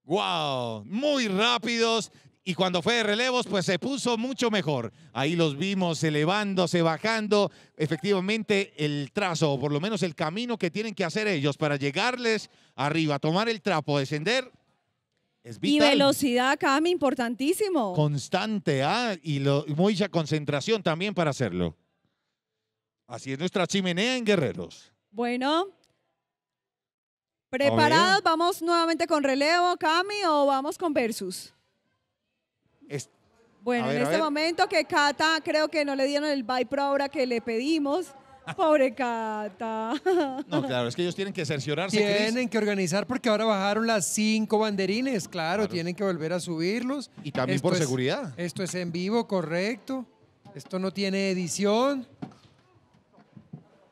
¡Wow! Muy rápidos y cuando fue de relevos, pues se puso mucho mejor. Ahí los vimos elevándose, bajando. Efectivamente, el trazo, o por lo menos el camino que tienen que hacer ellos para llegarles arriba, tomar el trapo, descender. Es vital. Y velocidad, Cami, importantísimo. Constante, ¿ah? y mucha concentración también para hacerlo. Así es nuestra chimenea en Guerreros. Bueno, preparados, vamos nuevamente con relevo, Cami, o vamos con versus bueno, en este momento que Cata creo que no le dieron el bye pro ahora que le pedimos. Pobre Cata. No, claro, es que ellos tienen que cerciorarse. Tienen que organizar porque ahora bajaron las cinco banderines, claro, tienen que volver a subirlos. Y también por seguridad. Esto es en vivo, correcto. Esto no tiene edición.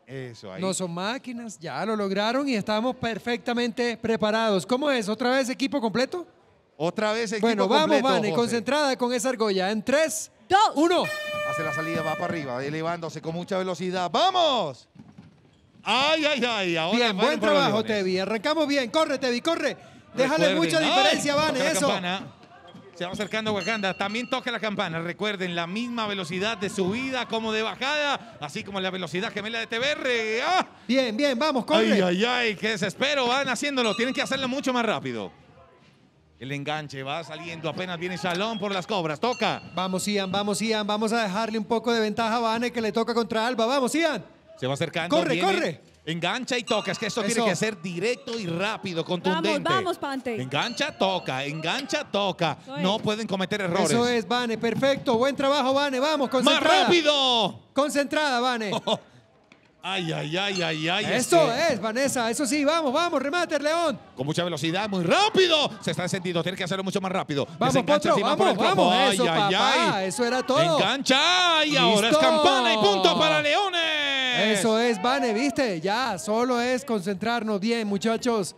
Eso No son máquinas, ya lo lograron y estamos perfectamente preparados. ¿Cómo es? ¿Otra vez equipo completo? Otra vez el bueno, vamos, Vane, concentrada con esa argolla. En tres, 2, uno. Hace la salida, va para arriba, elevándose con mucha velocidad. ¡Vamos! ¡Ay, ay, ay! bien, buen trabajo, Tevi. Arrancamos bien. Corre, Tevi, corre. Déjale mucha diferencia, Vane, eso. Se va acercando Wakanda. También toca la campana. Recuerden, la misma velocidad de subida como de bajada, así como la velocidad gemela de TBR. ¡Ah! Bien, bien, vamos, corre. Ay, ay, ay, qué desespero. Van haciéndolo. Tienen que hacerlo mucho más rápido. El enganche va saliendo, apenas viene Salón por las cobras, toca. Vamos Ian, vamos Ian, vamos a dejarle un poco de ventaja a Vane que le toca contra Alba, vamos Ian. Se va acercando. Corre, corre. Engancha y toca, es que esto tiene que ser directo y rápido, contundente. Vamos, vamos, Pante. Engancha, toca, engancha, toca. No pueden cometer errores. Eso es, Vane, perfecto, buen trabajo, Vane, vamos, concentrada. ¡Más rápido! Concentrada, Vane. Ay, ay, ay, ay, ay. Eso es, Vanessa. Eso sí, vamos, vamos, remate, León. Con mucha velocidad, muy rápido. Se está encendido, tiene que hacerlo mucho más rápido. Vamos, Potro, vamos, vamos. eso, Eso era todo. Engancha y ahora es campana y punto para Leones. Eso es, Vane, ¿viste? Ya, solo es concentrarnos bien, muchachos.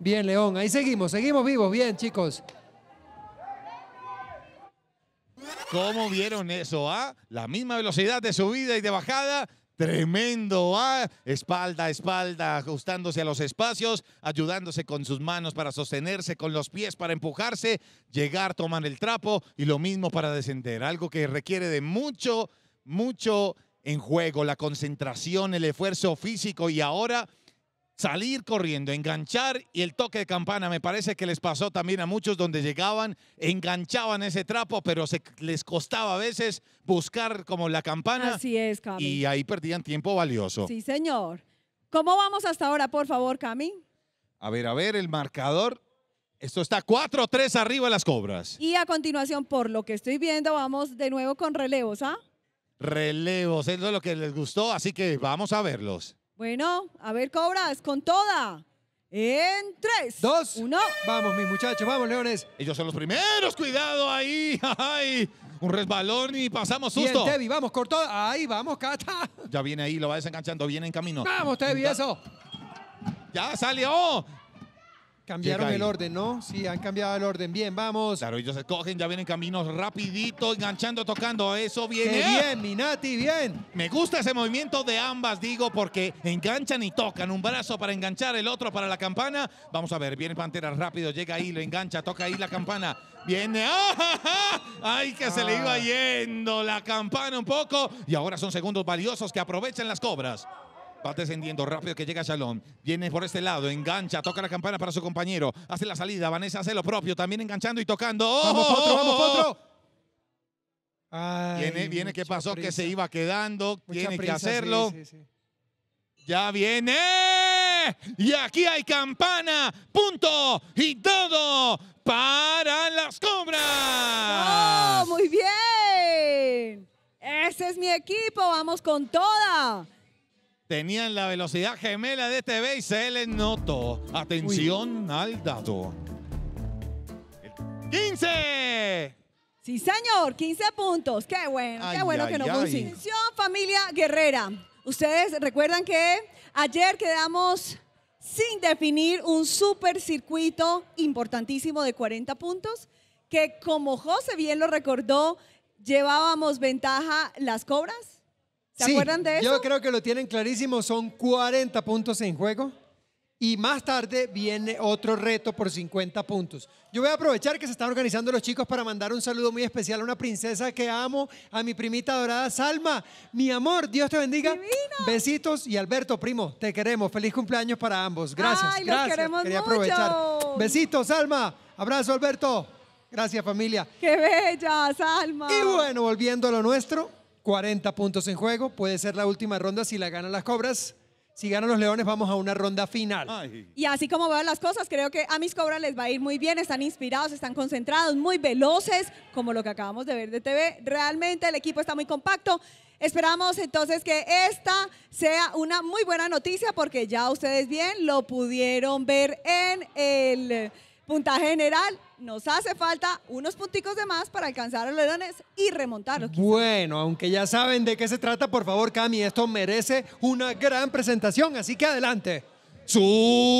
Bien, León. Ahí seguimos, seguimos vivos. Bien, chicos. ¿Cómo vieron eso? ¿ah? La misma velocidad de subida y de bajada Tremendo, ah, espalda a espalda, ajustándose a los espacios, ayudándose con sus manos para sostenerse, con los pies para empujarse, llegar, tomar el trapo y lo mismo para descender. Algo que requiere de mucho, mucho en juego, la concentración, el esfuerzo físico y ahora salir corriendo, enganchar y el toque de campana. Me parece que les pasó también a muchos donde llegaban, enganchaban ese trapo, pero se les costaba a veces buscar como la campana. Así es, Cami. Y ahí perdían tiempo valioso. Sí, señor. ¿Cómo vamos hasta ahora, por favor, Cami? A ver, a ver, el marcador. Esto está 4-3 arriba las cobras. Y a continuación, por lo que estoy viendo, vamos de nuevo con relevos, ¿ah? Relevos, eso es lo que les gustó, así que vamos a verlos. Bueno, a ver, cobras, con toda. En tres, dos, uno. Vamos, mis muchachos, vamos, leones. Ellos son los primeros, cuidado ahí. un resbalón y pasamos susto. Bien, Tevi, vamos, cortó. Ahí, vamos, Cata. Ya viene ahí, lo va desenganchando, viene en camino. Vamos, Tevi, eso. Ya salió. Cambiaron el orden, ¿no? Sí, han cambiado el orden. Bien, vamos. Claro, ellos escogen, ya vienen caminos rapidito, enganchando, tocando. Eso viene. bien, Minati, bien. Me gusta ese movimiento de ambas, digo, porque enganchan y tocan. Un brazo para enganchar, el otro para la campana. Vamos a ver, viene Pantera rápido, llega ahí, lo engancha, toca ahí la campana. Viene. ¡ah, ¡Ay, que se le iba ah. yendo la campana un poco! Y ahora son segundos valiosos que aprovechan las cobras. Va descendiendo rápido que llega Shalom. Viene por este lado, engancha, toca la campana para su compañero. Hace la salida, Vanessa hace lo propio, también enganchando y tocando. ¡Oh! ¡Vamos, otro, vamos, otro! viene, viene, ¿qué pasó? Que se iba quedando, tiene que hacerlo. Ya viene. Y aquí hay campana, punto y todo para las cobras. ¡Oh, muy bien! Ese es mi equipo, vamos con toda tenían la velocidad gemela de este B y se les notó. Atención al dato. 15. Sí, señor, 15 puntos. Qué bueno, qué bueno que no nos Atención, familia guerrera. Ustedes recuerdan que ayer quedamos sin definir un supercircuito importantísimo de 40 puntos, que como José bien lo recordó, llevábamos ventaja las cobras, ¿Se sí, acuerdan de eso? Yo creo que lo tienen clarísimo, son 40 puntos en juego. Y más tarde viene otro reto por 50 puntos. Yo voy a aprovechar que se están organizando los chicos para mandar un saludo muy especial a una princesa que amo, a mi primita dorada Salma. Mi amor, Dios te bendiga. Besitos y Alberto, primo, te queremos. Feliz cumpleaños para ambos. Gracias. gracias. Quería aprovechar. Besitos, Salma. Abrazo, Alberto. Gracias, familia. Qué bella, Salma. Y bueno, volviendo a lo nuestro, 40 puntos en juego. Puede ser la última ronda si la ganan las cobras. Si ganan los leones, vamos a una ronda final. Y así como van las cosas, creo que a mis cobras les va a ir muy bien. Están inspirados, están concentrados, muy veloces, como lo que acabamos de ver de TV. Realmente el equipo está muy compacto. Esperamos entonces que esta sea una muy buena noticia porque ya ustedes bien lo pudieron ver en el Punta general, nos hace falta unos punticos de más para alcanzar a los leones y remontarlos. Bueno, aunque ya saben de qué se trata, por favor, Cami, esto merece una gran presentación, así que adelante. Super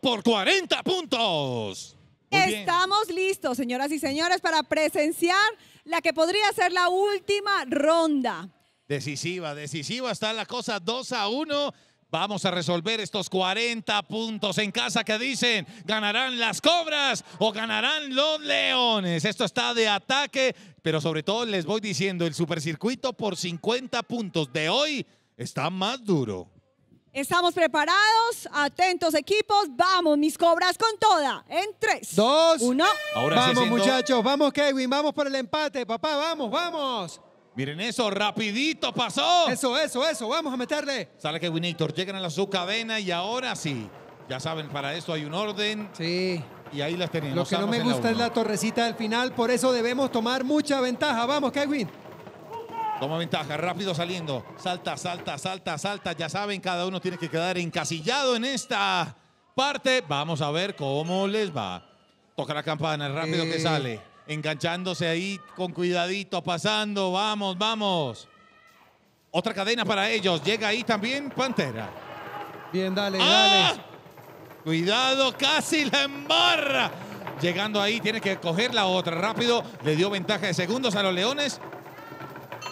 por 40 puntos. Estamos listos, señoras y señores, para presenciar la que podría ser la última ronda. Decisiva, decisiva está la cosa 2 a 1. Vamos a resolver estos 40 puntos en casa que dicen, ganarán las cobras o ganarán los leones. Esto está de ataque, pero sobre todo les voy diciendo, el supercircuito por 50 puntos de hoy está más duro. Estamos preparados, atentos equipos, vamos mis cobras con toda, en 3, 2, 1. Vamos muchachos, vamos Kevin, vamos por el empate, papá, vamos, vamos. Miren eso, rapidito pasó. Eso, eso, eso, vamos a meterle. Sale Kevin Hector, llegan a la subcadena y ahora sí. Ya saben, para eso hay un orden. Sí. Y ahí las tenemos. Lo que no me gusta es la torrecita del final, por eso debemos tomar mucha ventaja. Vamos, Kevin. Toma ventaja, rápido saliendo. Salta, salta, salta, salta. Ya saben, cada uno tiene que quedar encasillado en esta parte. Vamos a ver cómo les va. Toca la campana, rápido que eh. sale. Enganchándose ahí con cuidadito, pasando. Vamos, vamos. Otra cadena para ellos. Llega ahí también Pantera. Bien, dale, ah. dale. Cuidado, casi la embarra. Llegando ahí, tiene que coger la otra rápido. Le dio ventaja de segundos a los Leones.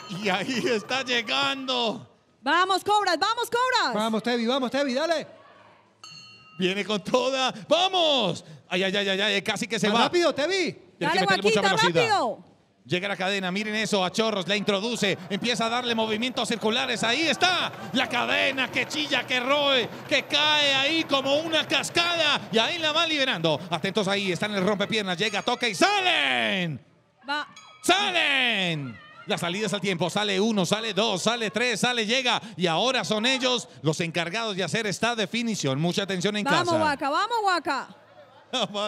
Y ahí está llegando. Vamos, cobras, vamos, cobras. Vamos, Tevi, vamos, Tevi, dale. Viene con toda. ¡Vamos! Ay, ay, ay, ay, ay casi que se va. Rápido, Tevi. Dale, rápido. Llega la cadena, miren eso, a Chorros la introduce, empieza a darle movimientos circulares, ahí está la cadena que chilla, que roe, que cae ahí como una cascada y ahí la va liberando. Atentos ahí, están en el rompepiernas, llega, toca y salen. Va. ¡Salen! Las salidas al tiempo. Sale uno, sale dos, sale tres, sale, llega. Y ahora son ellos los encargados de hacer esta definición. Mucha atención en vamos, casa. vamos, Guaca. Ah, va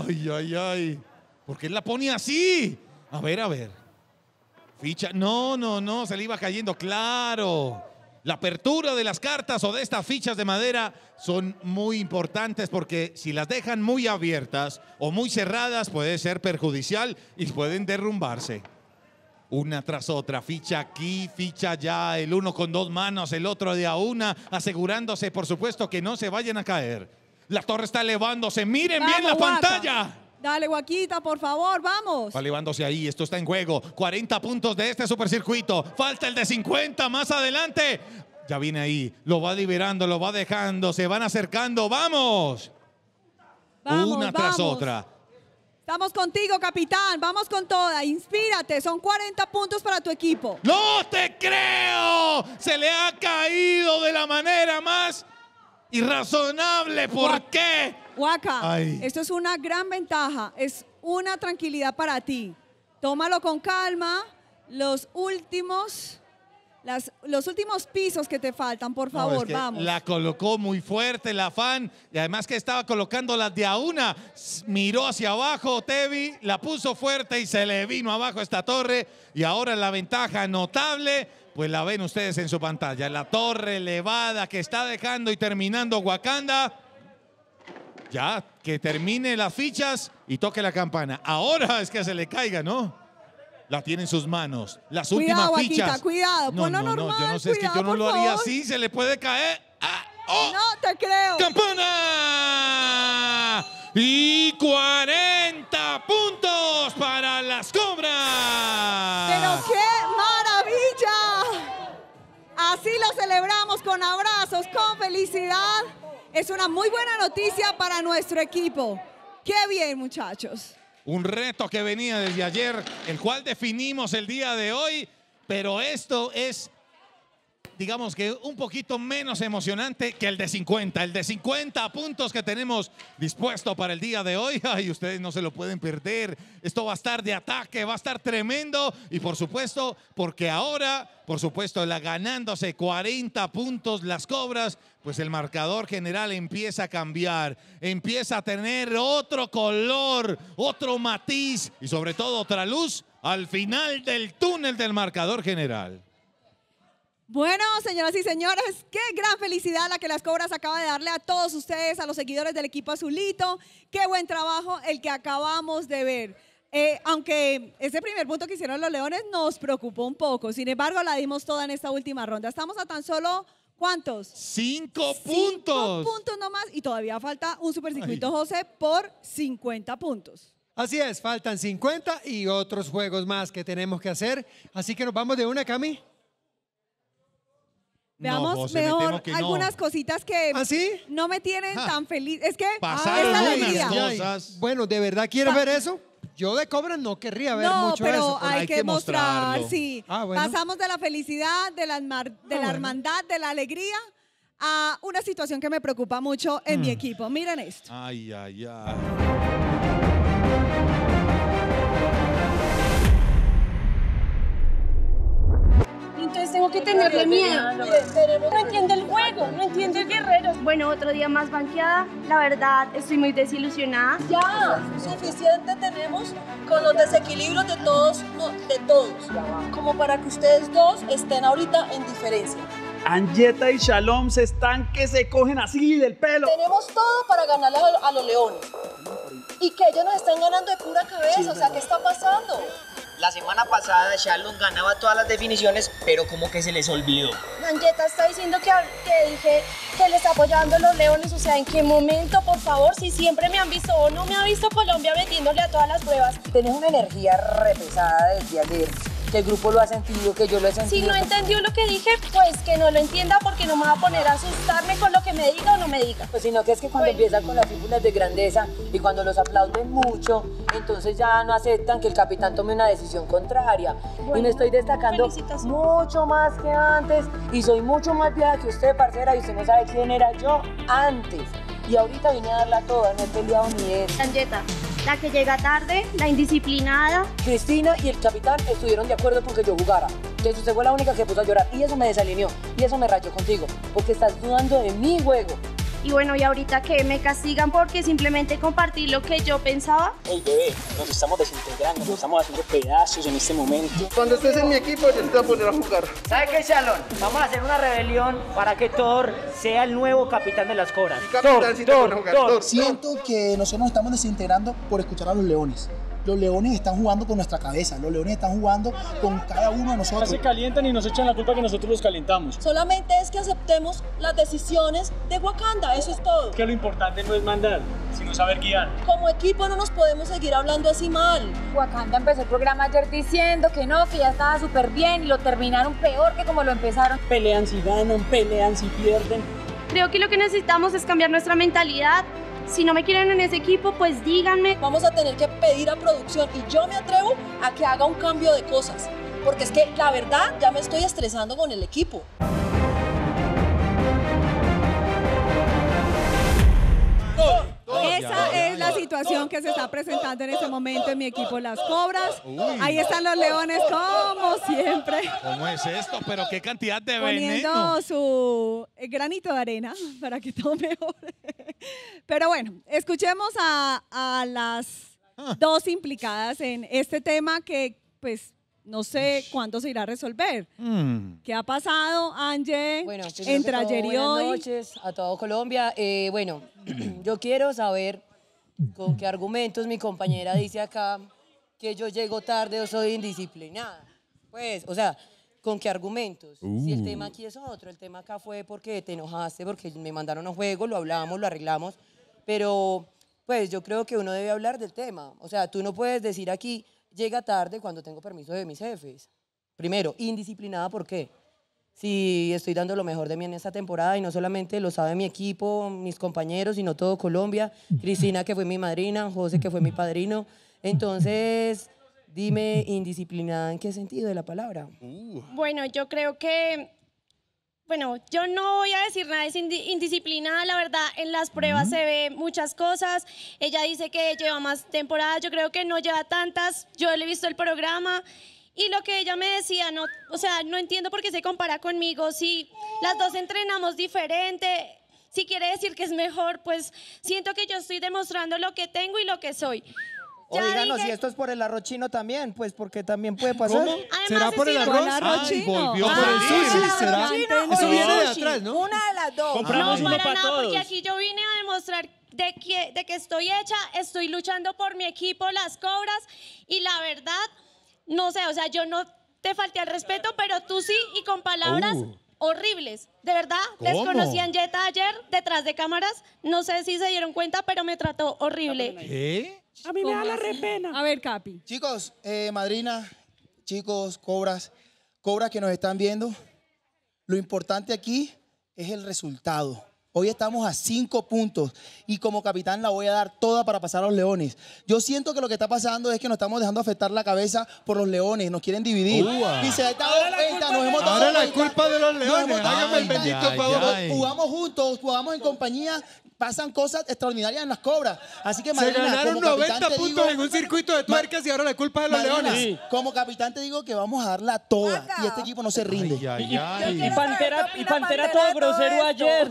Ay, ay, ay. porque qué la pone así? A ver, a ver. Ficha. No, no, no. Se le iba cayendo. Claro. La apertura de las cartas o de estas fichas de madera son muy importantes porque si las dejan muy abiertas o muy cerradas puede ser perjudicial y pueden derrumbarse. Una tras otra, ficha aquí, ficha allá, el uno con dos manos, el otro de a una, asegurándose, por supuesto, que no se vayan a caer. La torre está elevándose, miren bien la pantalla. Dale, Guaquita, por favor, vamos. Va elevándose ahí, esto está en juego. 40 puntos de este supercircuito. Falta el de 50 más adelante. Ya viene ahí, lo va liberando, lo va dejando, se van acercando, vamos. una tras otra. Estamos contigo, capitán. Vamos con toda. Inspírate. Son 40 puntos para tu equipo. ¡No te creo! Se le ha caído de la manera más irrazonable. ¿Por qué? Waka, esto es una gran ventaja. Es una tranquilidad para ti. Tómalo con calma. Los últimos los últimos pisos que te faltan, por favor, vamos. La colocó muy fuerte la fan y además que estaba colocando las de a una, miró hacia abajo Tevi, la puso fuerte y se le vino abajo esta torre y ahora la ventaja notable, pues la ven ustedes en su pantalla, la torre elevada que está dejando y terminando Wakanda. Ya, que termine las fichas y toque la campana. Ahora es que se le caiga, ¿no? La tiene en sus manos. Las últimas fichas. cuidado, no, no, normal, yo no sé, es que yo no lo haría así, se le puede caer. Ah, oh. No te creo. ¡Campana! Y 40 puntos para las cobras. ¡Pero qué maravilla! Así lo celebramos con abrazos, con felicidad. Es una muy buena noticia para nuestro equipo. ¡Qué bien, muchachos! un reto que venía desde ayer, el cual definimos el día de hoy, pero esto es, digamos que un poquito menos emocionante que el de 50, el de 50 puntos que tenemos dispuesto para el día de hoy, ay, ustedes no se lo pueden perder, esto va a estar de ataque, va a estar tremendo y por supuesto, porque ahora, por supuesto, la ganándose 40 puntos las cobras pues el marcador general empieza a cambiar, empieza a tener otro color, otro matiz y sobre todo otra luz al final del túnel del marcador general. Bueno, señoras y señores, qué gran felicidad la que las Cobras acaba de darle a todos ustedes, a los seguidores del equipo azulito. Qué buen trabajo el que acabamos de ver. Eh, aunque ese primer punto que hicieron los Leones nos preocupó un poco, sin embargo la dimos toda en esta última ronda. Estamos a tan solo ¿Cuántos? Cinco, puntos. Cinco puntos nomás y todavía falta un supercircuito, José, por 50 puntos. Así es, faltan 50 y otros juegos más que tenemos que hacer. Así que nos vamos de una, Cami. Veamos mejor algunas cositas que ¿Ah, no me tienen tan feliz. Es que pasaron ah, cosas. Bueno, ¿de verdad quieres ver eso? Yo de cobras no querría ver mucho pero eso. pero hay, que, mostrar, sí. Ah, Pasamos de la felicidad, de la, de ah, hermandad, de la alegría a una situación que me preocupa mucho en mi mm. equipo. Miren esto. Ay, ay, ay. Pues tengo que tenerle miedo. No entiende el juego, no entiende el guerrero. Bueno, otro día más banqueada. La verdad, estoy muy desilusionada. Ya, suficiente tenemos con los desequilibrios de todos, de todos. Como para que ustedes dos estén ahorita en diferencia. Anjeta y Shalom se están que se cogen así del pelo. Tenemos todo para ganarle a, los leones. Y que ellos nos están ganando de pura cabeza. o sea, ¿qué está pasando? La semana pasada Shalom ganaba todas las definiciones, pero como que se les olvidó. Mangueta está diciendo que, que dije que les apoyando los leones, o sea, ¿en qué momento, por favor? Si siempre me han visto o no me ha visto Colombia metiéndole a todas las pruebas. Tenés una energía repesada desde ayer que el grupo lo ha sentido, que yo lo he sentido. Si no entendió lo que dije, pues que no lo entienda porque no me va a poner a asustarme con lo que me diga o no me diga. Pues sino que es que cuando empiezan con las fíbulas de grandeza y cuando los aplauden mucho, entonces ya no aceptan que el capitán tome una decisión contraria. y me estoy destacando mucho más que antes y soy mucho más vieja que usted, parcera, y usted no sabe quién era yo antes. Y ahorita vine a darla toda, no he peleado ni eso la que llega tarde, la indisciplinada. Cristina y el capitán estuvieron de acuerdo porque yo jugara. Entonces usted fue la única que puso a llorar y eso me desalineó y eso me rayó contigo, porque estás dudando de mi juego. Y bueno, y ahorita que me castigan porque simplemente compartí lo que yo pensaba. Ey bebé, nos estamos desintegrando, nos estamos haciendo pedazos en este momento. Cuando estés en mi equipo yo te voy a poner a jugar. ¿Sabes qué, Chalón? Vamos a hacer una rebelión para que Thor sea el nuevo capitán de las cobras. Capitán, Thor, Thor, Thor, Thor, Siento que nosotros nos estamos desintegrando por escuchar a los leones. Los leones están jugando con nuestra cabeza, los leones están jugando con cada uno de nosotros. se calientan y nos echan la culpa que nosotros los calentamos. Solamente es que aceptemos las decisiones de Wakanda, eso es todo. Que lo importante no es mandar, sino saber guiar. Como equipo no nos podemos seguir hablando así mal. Wakanda empezó el programa ayer diciendo que no, que ya estaba súper bien y lo terminaron peor que como lo empezaron. Pelean si ganan, pelean si pierden. Creo que lo que necesitamos es cambiar nuestra mentalidad si no me quieren en ese equipo, pues díganme. Vamos a tener que pedir a producción y yo me atrevo a que haga un cambio de cosas, porque es que la verdad ya me estoy estresando con el equipo. Esa es la situación que se está presentando en este momento en mi equipo Las Cobras. Ahí están los leones como siempre. ¿Cómo es esto? Pero qué cantidad de Poniendo su granito de arena para que todo mejore. Pero bueno, escuchemos a, las ah. dos implicadas en este tema que pues no sé cuándo se irá a resolver. Mm. ¿Qué ha pasado, Ángel? Bueno, ayer y hoy. Buenas noches a todo Colombia. Eh, bueno, yo quiero saber con qué argumentos mi compañera dice acá que yo llego tarde o soy indisciplinada. Pues, o sea, ¿con qué argumentos? Si el uh. tema aquí es otro, el tema acá fue porque te enojaste, porque me mandaron a juego, lo hablamos, lo arreglamos, pero pues yo creo que uno debe hablar del tema. O sea, tú no puedes decir aquí, llega tarde cuando tengo permiso de mis jefes. Primero, indisciplinada, ¿por qué? Si estoy dando lo mejor de mí en esta temporada y no solamente lo sabe mi equipo, mis compañeros, sino todo Colombia, Cristina que fue mi madrina, José que fue mi padrino. Entonces, dime, indisciplinada, ¿en qué sentido de la palabra? Uh. Bueno, yo creo que bueno, yo no voy a decir nada, es indisciplinada, la verdad, en las pruebas se ve muchas cosas, ella dice que lleva más temporadas, yo creo que no lleva tantas, yo le he visto el programa y lo que ella me decía, no, o sea, no entiendo por qué se compara conmigo, si las dos entrenamos diferente, si quiere decir que es mejor, pues siento que yo estoy demostrando lo que tengo y lo que soy. Ya Oigan, dije- si esto es por el arroz también, pues porque también puede pasar. ¿Será por el arroz? volvió por el sushi, ¿será? Eso viene de atrás, ¿no? Una de las dos. Compramos no, para nada, porque aquí yo vine a demostrar de que, de que estoy hecha, estoy luchando por mi equipo, las cobras, y la verdad, no sé, o sea, yo no te falté al respeto, pero tú sí, y con palabras oh. horribles. De verdad, ¿Cómo? desconocían Jetta ayer, detrás de cámaras, no sé si se dieron cuenta, pero me trató horrible. ¿Qué? A mí me da la repena. A ver, Capi. Chicos, eh, madrina, chicos, cobras, cobras que nos están viendo, lo importante aquí es el resultado. Hoy estamos a cinco puntos y como capitán la voy a dar toda para pasar a los leones. Yo siento que lo que está pasando es que nos estamos dejando afectar la cabeza por los leones, nos quieren dividir. Y se ha nos hemos Ahora la culpa de los leones, Jugamos juntos, jugamos en compañía, pasan cosas extraordinarias en las cobras. Así que, Se ganaron 90 puntos en un circuito de tuercas y ahora la culpa es de los Leones. Como capitán te digo que vamos a darla toda y este equipo no se rinde. y, Pantera, y Pantera todo grosero ayer.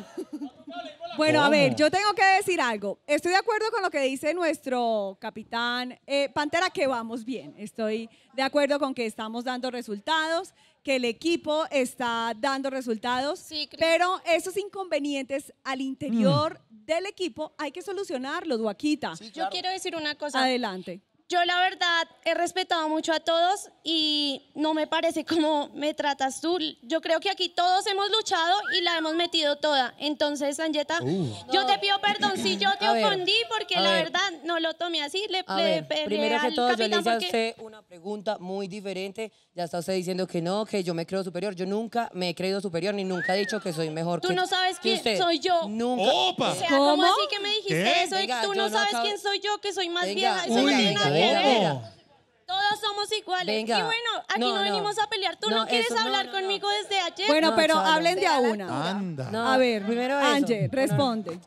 Bueno, a ver, yo tengo que decir algo. Estoy de acuerdo con lo que dice nuestro capitán eh, Pantera, que vamos bien. Estoy de acuerdo con que estamos dando resultados que el equipo está dando resultados, pero esos inconvenientes al interior mm. del equipo hay que solucionarlos, Guaquita. Yo quiero decir una cosa. Adelante. Yo la verdad he respetado mucho a todos y no me parece como me tratas tú. Yo creo que aquí todos hemos luchado y la hemos metido toda. Entonces, Sanyeta, uh. yo te pido perdón si yo te ofendí porque la verdad no lo tomé así. Le, Primero que todo, yo le hice a usted una pregunta muy diferente. Ya está usted diciendo que no, que yo me creo superior. Yo nunca me he creído superior ni nunca he dicho que soy mejor tú que Tú no sabes quién soy yo. Nunca. Opa. O sea, ¿cómo? así que me dijiste eso? tú no, sabes quién soy yo, que soy más vieja. Uy. Todos somos iguales. Y bueno, aquí no, venimos a pelear. Tú no, quieres hablar conmigo desde ayer. Bueno, pero hablen de a una. a ver, primero Ángel, responde.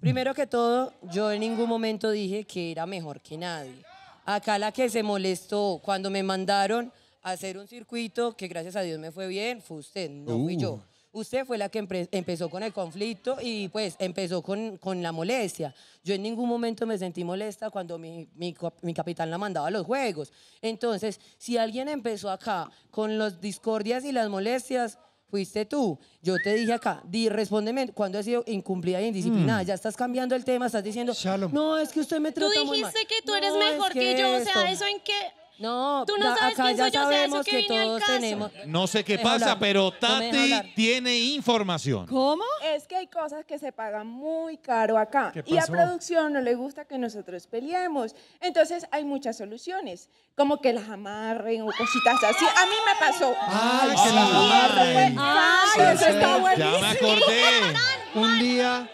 Primero que todo, yo en ningún momento dije que era mejor que nadie. Acá la que se molestó cuando me mandaron a hacer un circuito, que gracias a Dios me fue bien, fue usted, no fui uh. yo usted fue la que empezó con el conflicto y pues empezó con, con, la molestia. Yo en ningún momento me sentí molesta cuando mi, mi, capitán la mandaba a los juegos. Entonces, si alguien empezó acá con las discordias y las molestias, fuiste tú. Yo te dije acá, di, respóndeme, ¿cuándo has sido incumplida e indisciplinada? Mm. Ya estás cambiando el tema, estás diciendo, no, es que usted me trata Tú dijiste que tú eres mejor que, yo, o sea, ¿eso en qué? No, Tú no sabes acá yo, sabemos que, todos tenemos. No sé qué pasa, pero Tati tiene información. ¿Cómo? Es que hay cosas que se pagan muy caro acá y a producción no le gusta que nosotros peleemos. Entonces hay muchas soluciones, como que las amarren o cositas así. A mí me pasó. Ay, que las amarren. Ay, eso está está Ya me acordé. Un día,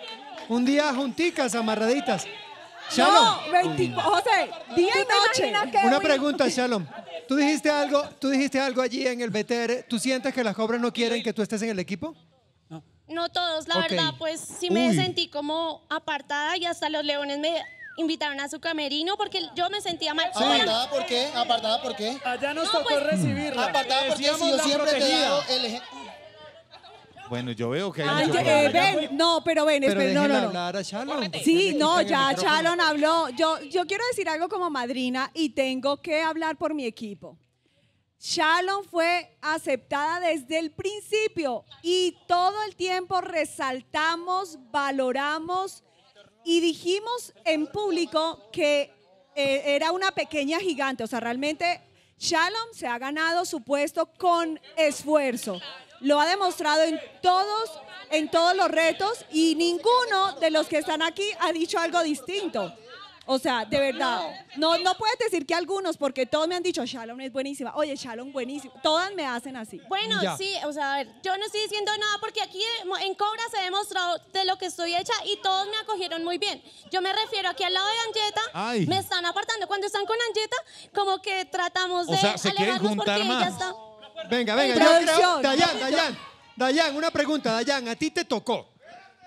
un día junticas, amarraditas. Shalom. No, José, día y noche. Una pregunta, Shalom. Tú dijiste algo, tú dijiste algo allí en el BTR. ¿Tú sientes que las cobras no quieren que tú estés en el equipo? No todos, la verdad, pues sí me sentí como apartada y hasta los leones me invitaron a su camerino porque yo me sentía mal. ¿Apartada por qué? ¿Apartada por qué? Allá nos no, tocó recibir. Pues, recibirla. Apartada porque yo siempre te he el ejemplo. Bueno, yo veo que eh, no, pero ven, no, hablar a Sí, no, ya Chalon habló. Yo, yo quiero decir algo como madrina y tengo que hablar por mi equipo. Shalom fue aceptada desde el principio y todo el tiempo resaltamos, valoramos y dijimos en público que eh, era una pequeña gigante. O sea, realmente Shalom se ha ganado su puesto con esfuerzo. Lo ha demostrado en todos, en todos los retos y ninguno de los que están aquí ha dicho algo distinto. O sea, de verdad, no, no puedes decir que algunos, porque todos me han dicho, Shalom es buenísima, oye, Shalom buenísimo, todas me hacen así. Bueno, sí, o sea, a ver, yo no estoy diciendo nada porque aquí en Cobra se ha demostrado de lo que estoy hecha y todos me acogieron muy bien. Yo me refiero aquí al lado de Angeta, me están apartando. Cuando están con Angeta, como que tratamos de alejarnos porque más. Venga, venga, yo creo. Dayan, Dayan, Dayan, una pregunta, Dayan, a ti te tocó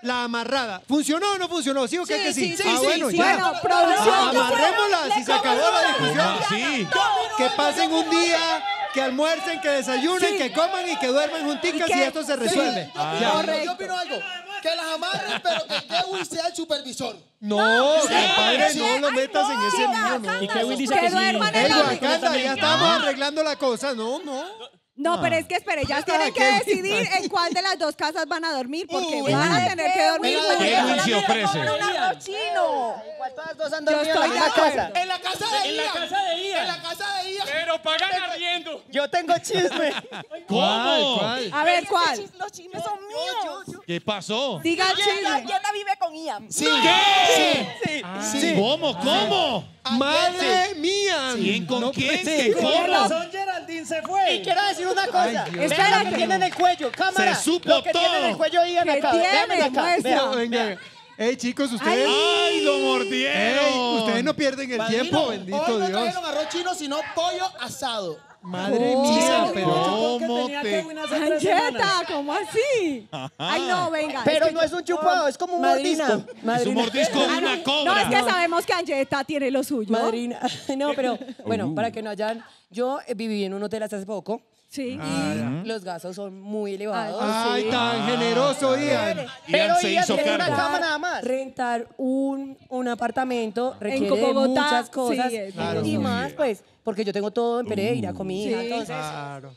la amarrada. ¿Funcionó o no funcionó? ¿Sí o qué sí, que sí? Sí, ah, bueno, Ya. Bueno, Amarrémosla, si se acabó la discusión. Sí. Que pasen un día que almuercen, que desayunen, que coman y que duerman junticas y, esto se resuelve. yo, yo, opino, algo. Que las amarren, pero que Kevin sea el supervisor. No, compadre, no lo metas en ese niño. No. Y Kevin dice que, sí. ¡El ya estamos arreglando la cosa. No, no. No, pero ah. es que espere, ellas tienen que decidir en cuál de las dos casas van a dormir, porque van a tener que dormir. ¿Qué juicio ofrece? chino. Igual las dos han dormido en la casa. En la casa de Ia. En la casa de Ian. En la casa de Ian. Pero pagan arriendo. Yo tengo chisme. ¿Cómo? A ver, ¿cuál? Los chismes son míos. ¿Qué pasó? Diga chisme. la vive con Ian? Sí. ¿Qué? Sí. ¿Cómo? ¿Cómo? Madre mía. ¿Quién con quién? ¿Cómo? se fue. Y quiero decir una cosa. Ay, Dios. Vean lo que tiene en el cuello. Cámara. Se supo lo que todo. tiene en el cuello, digan acá. Vean acá. Vean, vean. Ey, chicos, ustedes. ¡Ay, lo mordieron! ustedes no pierden el tiempo, bendito hoy no trajeron arroz chino, sino pollo asado. Madre oh, mía, pero ¿cómo te... ¿cómo así? Ay, no, venga. Pero no es un chupado, es como un madrina, mordisco. Es un mordisco de ah, una cobra. No, es que sabemos que Ancheta tiene lo suyo. Madrina. No, pero bueno, uh. para que no hayan... Yo eh, viví en un hotel hace poco Sí. Ah, y los gastos son muy elevados. Ay, tan generoso, Ian. Pero Ian se tiene una cama nada más. Rentar un, un apartamento requiere muchas cosas. y más, pues, porque yo tengo todo en Pereira uh, Comida, mi Claro.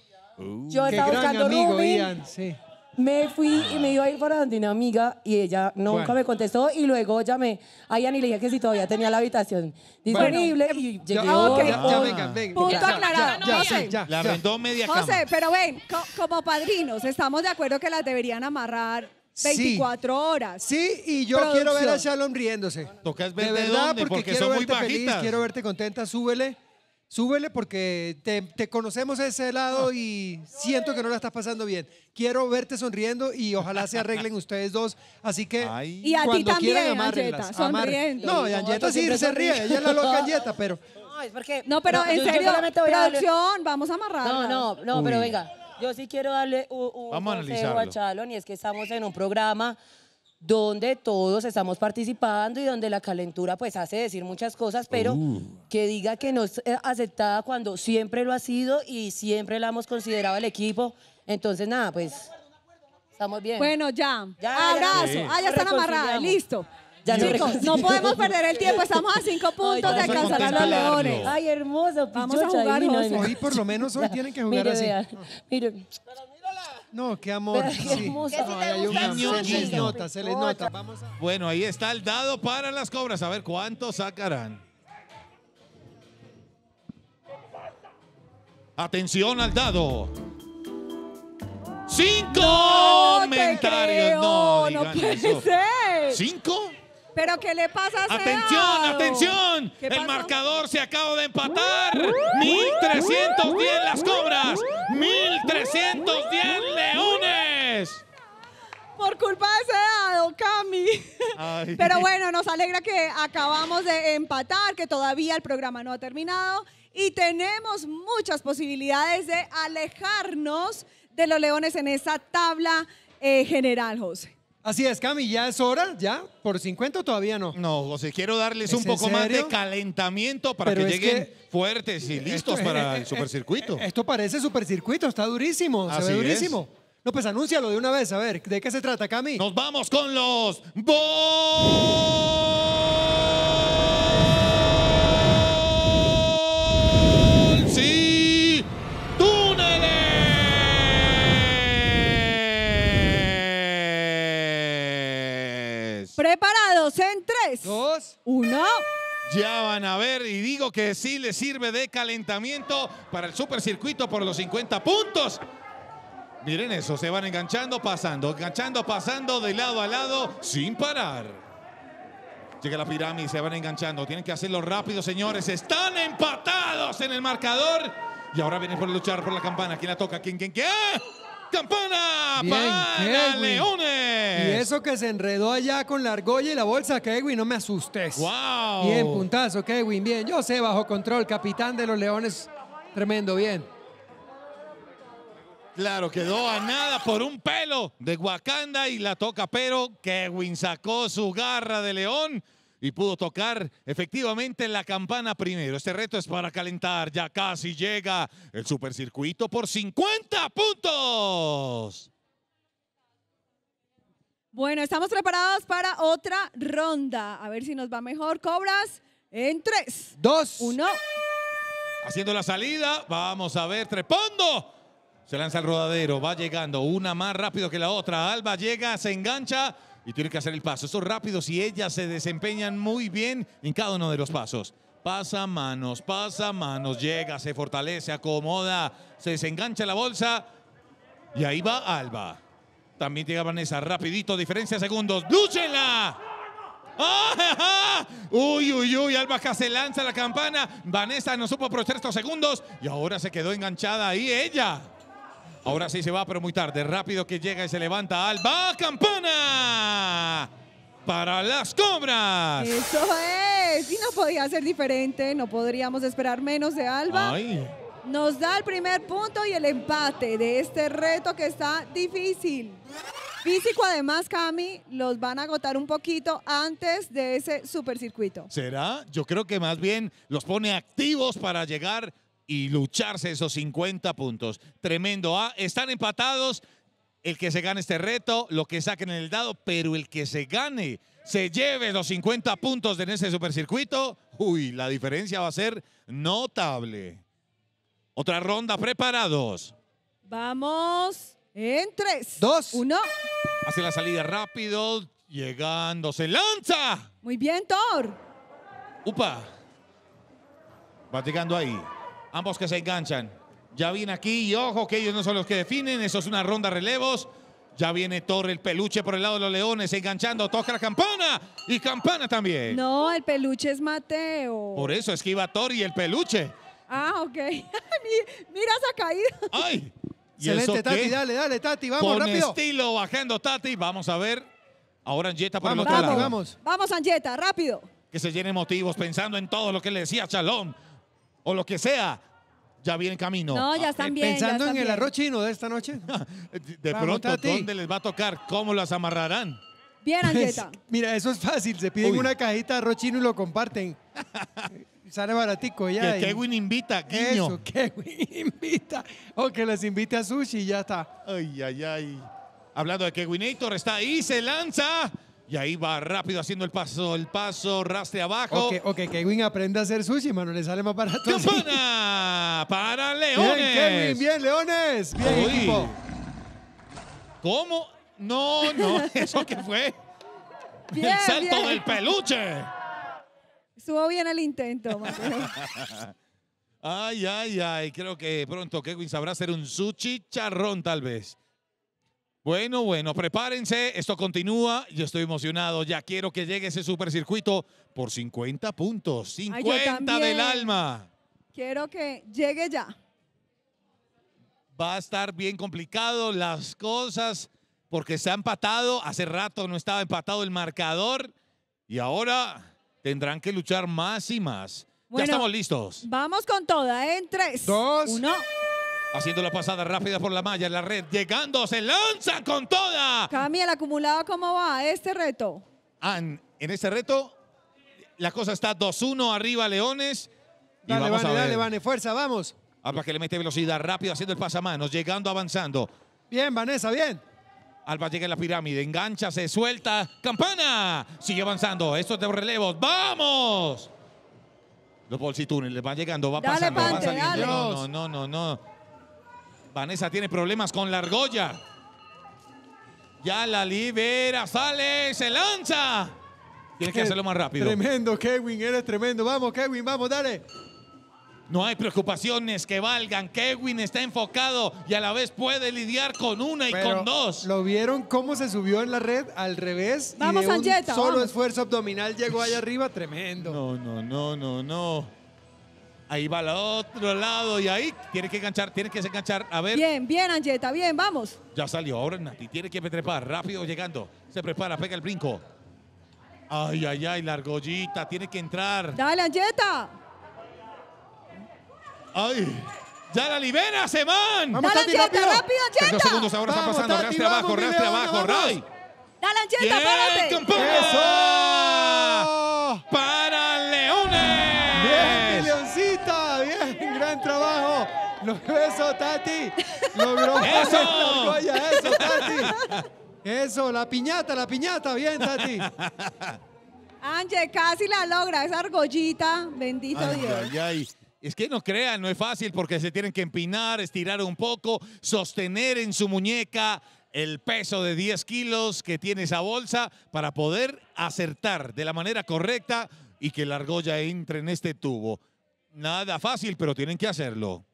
yo estaba gran buscando amigo, Ian, sí. Me fui y me ah. iba a ir para donde una amiga y ella nunca me contestó y luego llamé a Ian y le dije que si todavía tenía la habitación disponible y llegué que Punto aclarado. Ya, ya, La arrendó media cama. José, pero ven, como padrinos, estamos de acuerdo que las deberían amarrar 24 horas. Sí, y yo quiero ver a Shalom riéndose. Tocas de verdad, porque quiero son muy verte feliz, quiero verte contenta, súbele súbele porque te, conocemos de ese lado ah. y siento que no la estás pasando bien. Quiero verte sonriendo y ojalá se arreglen ustedes dos. Así que y a ti también, quieran, sonriendo. No, y sí se ríe, ella es la loca Angeta, pero... No, porque... No, pero en serio, producción, vamos a amarrar. No, no, no, pero venga. Yo sí quiero darle un, un consejo a, a y es que estamos en un programa donde todos estamos participando y donde la calentura pues hace decir muchas cosas, pero uh. que diga que no es eh, aceptada cuando siempre lo ha sido y siempre la hemos considerado el equipo. Entonces, nada, pues estamos bien. Bueno, ya. Abrazo. Ah, ya están amarradas. Listo. Chicos, no podemos perder el tiempo. Estamos a cinco puntos de alcanzar a los leones. Ay, hermoso. Vamos a jugar. Hoy por lo menos hoy tienen que jugar así. No, qué amor. nota, Bueno, ahí está el dado para las cobras. A ver cuánto sacarán. Atención al dado. Cinco comentarios. No, ¿Cinco? ¿Pero qué le pasa a ¡Atención, atención! El marcador se acaba de empatar. 1310 las cobras. 1310 leones. Por culpa de ese dado, Cami. Pero bueno, nos alegra que acabamos de empatar, que todavía el programa no ha terminado y tenemos muchas posibilidades de alejarnos de los leones en esa tabla eh, general, José. Así es, Cami, ¿ya es hora? ¿Ya? ¿Por 50 todavía no? No, José, quiero darles un poco más de calentamiento para que lleguen fuertes y listos para eh, el supercircuito. Eh, esto parece supercircuito, está durísimo, se ve durísimo. No, pues anúncialo de una vez, a ver, ¿de qué se trata, Cami? Nos vamos con los... Preparados en tres, Dos. uno... Ya van a ver y digo que sí les sirve de calentamiento para el supercircuito por los 50 puntos. Miren eso, se van enganchando, pasando, enganchando, pasando de lado a lado sin parar. Llega la pirámide, se van enganchando. Tienen que hacerlo rápido, señores. Están empatados en el marcador. Y ahora vienen por luchar por la campana. ¿Quién la toca? ¿Quién? ¿Quién? ¿Quién? campana para Leones. Y eso que se enredó allá con la argolla y la bolsa, Kevin, no me asustes. Wow. Bien, puntazo, Kevin, bien. Yo sé, bajo control, capitán de los Leones. Tremendo, bien. Claro, quedó a nada por un pelo de Wakanda y la toca, pero Kevin sacó su garra de león y pudo tocar efectivamente la campana primero. Este reto es para calentar. Ya casi llega el supercircuito por 50 puntos. Bueno, estamos preparados para otra ronda. A ver si nos va mejor. Cobras en 3, 2, 1. Haciendo la salida. Vamos a ver. Trepando. Se lanza el rodadero. Va llegando una más rápido que la otra. Alba llega, se engancha y tiene que hacer el paso. Estos rápidos y ellas se desempeñan muy bien en cada uno de los pasos. Pasa manos, pasa manos, llega, se fortalece, acomoda, se desengancha la bolsa y ahí va Alba. También llega Vanessa, rapidito, diferencia segundos. ¡Lúchela! ¡Ah! Uy, uy, uy, Alba se lanza la campana. Vanessa no supo aprovechar estos segundos y ahora se quedó enganchada ahí ella. Ahora sí se va, pero muy tarde. Rápido que llega y se levanta Alba Campana para las cobras. Eso es. Y no podía ser diferente. No podríamos esperar menos de Alba. Nos da el primer punto y el empate de este reto que está difícil. Físico, además, Cami, los van a agotar un poquito antes de ese supercircuito. ¿Será? Yo creo que más bien los pone activos para llegar y lucharse esos 50 puntos. Tremendo. ¿ah? Están empatados. El que se gane este reto, lo que saquen en el dado, pero el que se gane, se lleve los 50 puntos en ese supercircuito. Uy, la diferencia va a ser notable. Otra ronda, preparados. Vamos en tres, 2, 1. Hace la salida rápido, llegando, se lanza. Muy bien, Thor. Upa. Va ahí. Ambos que se enganchan. Ya viene aquí y ojo que ellos no son los que definen. Eso es una ronda relevos. Ya viene Torre, el peluche por el lado de los leones, enganchando, toca la campana y campana también. No, el peluche es Mateo. Por eso esquiva Torre y el peluche. Ah, ok. Mira esa caída. ¡Ay! Excelente, Tati, dale, dale, Tati, vamos, Con rápido. estilo, bajando Tati, vamos a ver. Ahora Anjeta por el otro lado. Vamos, vamos Anjeta, rápido. Que se llene motivos pensando en todo lo que le decía Chalón o lo que sea, ya viene en camino. No, ya están eh, bien. Pensando en el arroz chino de esta noche. de pronto, ¿dónde les va a tocar? ¿Cómo las amarrarán? Bien, pues, Anjeta. mira, eso es fácil. Se piden una cajita de arroz chino y lo comparten. Eh, sale baratico ya. Que Kevin invita, guiño. Eso, Kevin invita. O que les invite a sushi y ya está. Ay, ay, ay. Hablando de Kevinator, está ahí, se lanza. Y ahí va rápido haciendo el paso, el paso, raste abajo. Ok, ok, Kevin aprende a hacer sushi, mano, le sale más barato. ¡Campana! ¡Para Leones! Bien, Kevin, bien, Leones. Bien, equipo. ¿Cómo? No, no, ¿eso qué fue? Bien, el salto del peluche. Subo bien el intento, Mateo. Ay, ay, ay. Creo que pronto Kevin sabrá hacer un sushi charrón, tal vez. Bueno, bueno, prepárense, esto continúa, yo estoy emocionado, ya quiero que llegue ese supercircuito por 50 puntos, 50 del alma. Quiero que llegue ya. Va a estar bien complicado las cosas porque se ha empatado, hace rato no estaba empatado el marcador y ahora tendrán que luchar más y más. ya estamos listos. Vamos con toda, en tres, 2, 1. Haciendo la pasada rápida por la malla, en la red, llegando, se lanza con toda. Cami, el acumulado, ¿cómo va este reto? An, ah, en este reto, la cosa está 2-1 arriba Leones. Dale, vamos dale, Vane, fuerza, vamos. Alba ah, que le mete velocidad, rápido, haciendo el pasamanos, llegando, avanzando. Bien, Vanessa, bien. Alba llega a la pirámide, engancha, se suelta, campana, sigue avanzando, esto es de relevos, ¡vamos! Los bolsitúneles van llegando, va pasando, va saliendo. No, no, no, no. Vanessa tiene problemas con la argolla. Ya la libera, sale, se lanza. Tiene que hacerlo más rápido. Tremendo, Kevin, eres tremendo. Vamos, Kevin, vamos, dale. No hay preocupaciones que valgan. Kevin está enfocado y a la vez puede lidiar con una y con dos. ¿Lo vieron cómo se subió en la red al revés? Vamos, y de un Solo esfuerzo abdominal llegó allá arriba, tremendo. No, no, no, no, no. Ahí va al otro lado y ahí tiene que enganchar, tiene que enganchar. A ver. Bien, bien, Anjeta, bien, vamos. Ya salió ahora Nati, tiene que trepar, rápido llegando. Se prepara, pega el brinco. Ay, ay, ay, la argollita, tiene que entrar. Dale, Anjeta. Ay. ¡Ya la libera, Semán! ¡Vamos, Dale, Tati, rápido! rápido Ancheta. Dos segundos ahora está pasando. rastre abajo, rastre abajo, Ray. ¡Dale, Anjeta, párate! ¡Eso! ¡Para! Lo, eso, Tati. Logró ¡Eso! Argolla, eso, Tati. Eso, la piñata, la piñata. Bien, Tati. Ángel, casi la logra, esa argollita. Bendito Dios. Ay, ay. Es que no crean, no es fácil porque se tienen que empinar, estirar un poco, sostener en su muñeca el peso de 10 kilos que tiene esa bolsa para poder acertar de la manera correcta y que la argolla entre en este tubo. Nada fácil, pero tienen que hacerlo.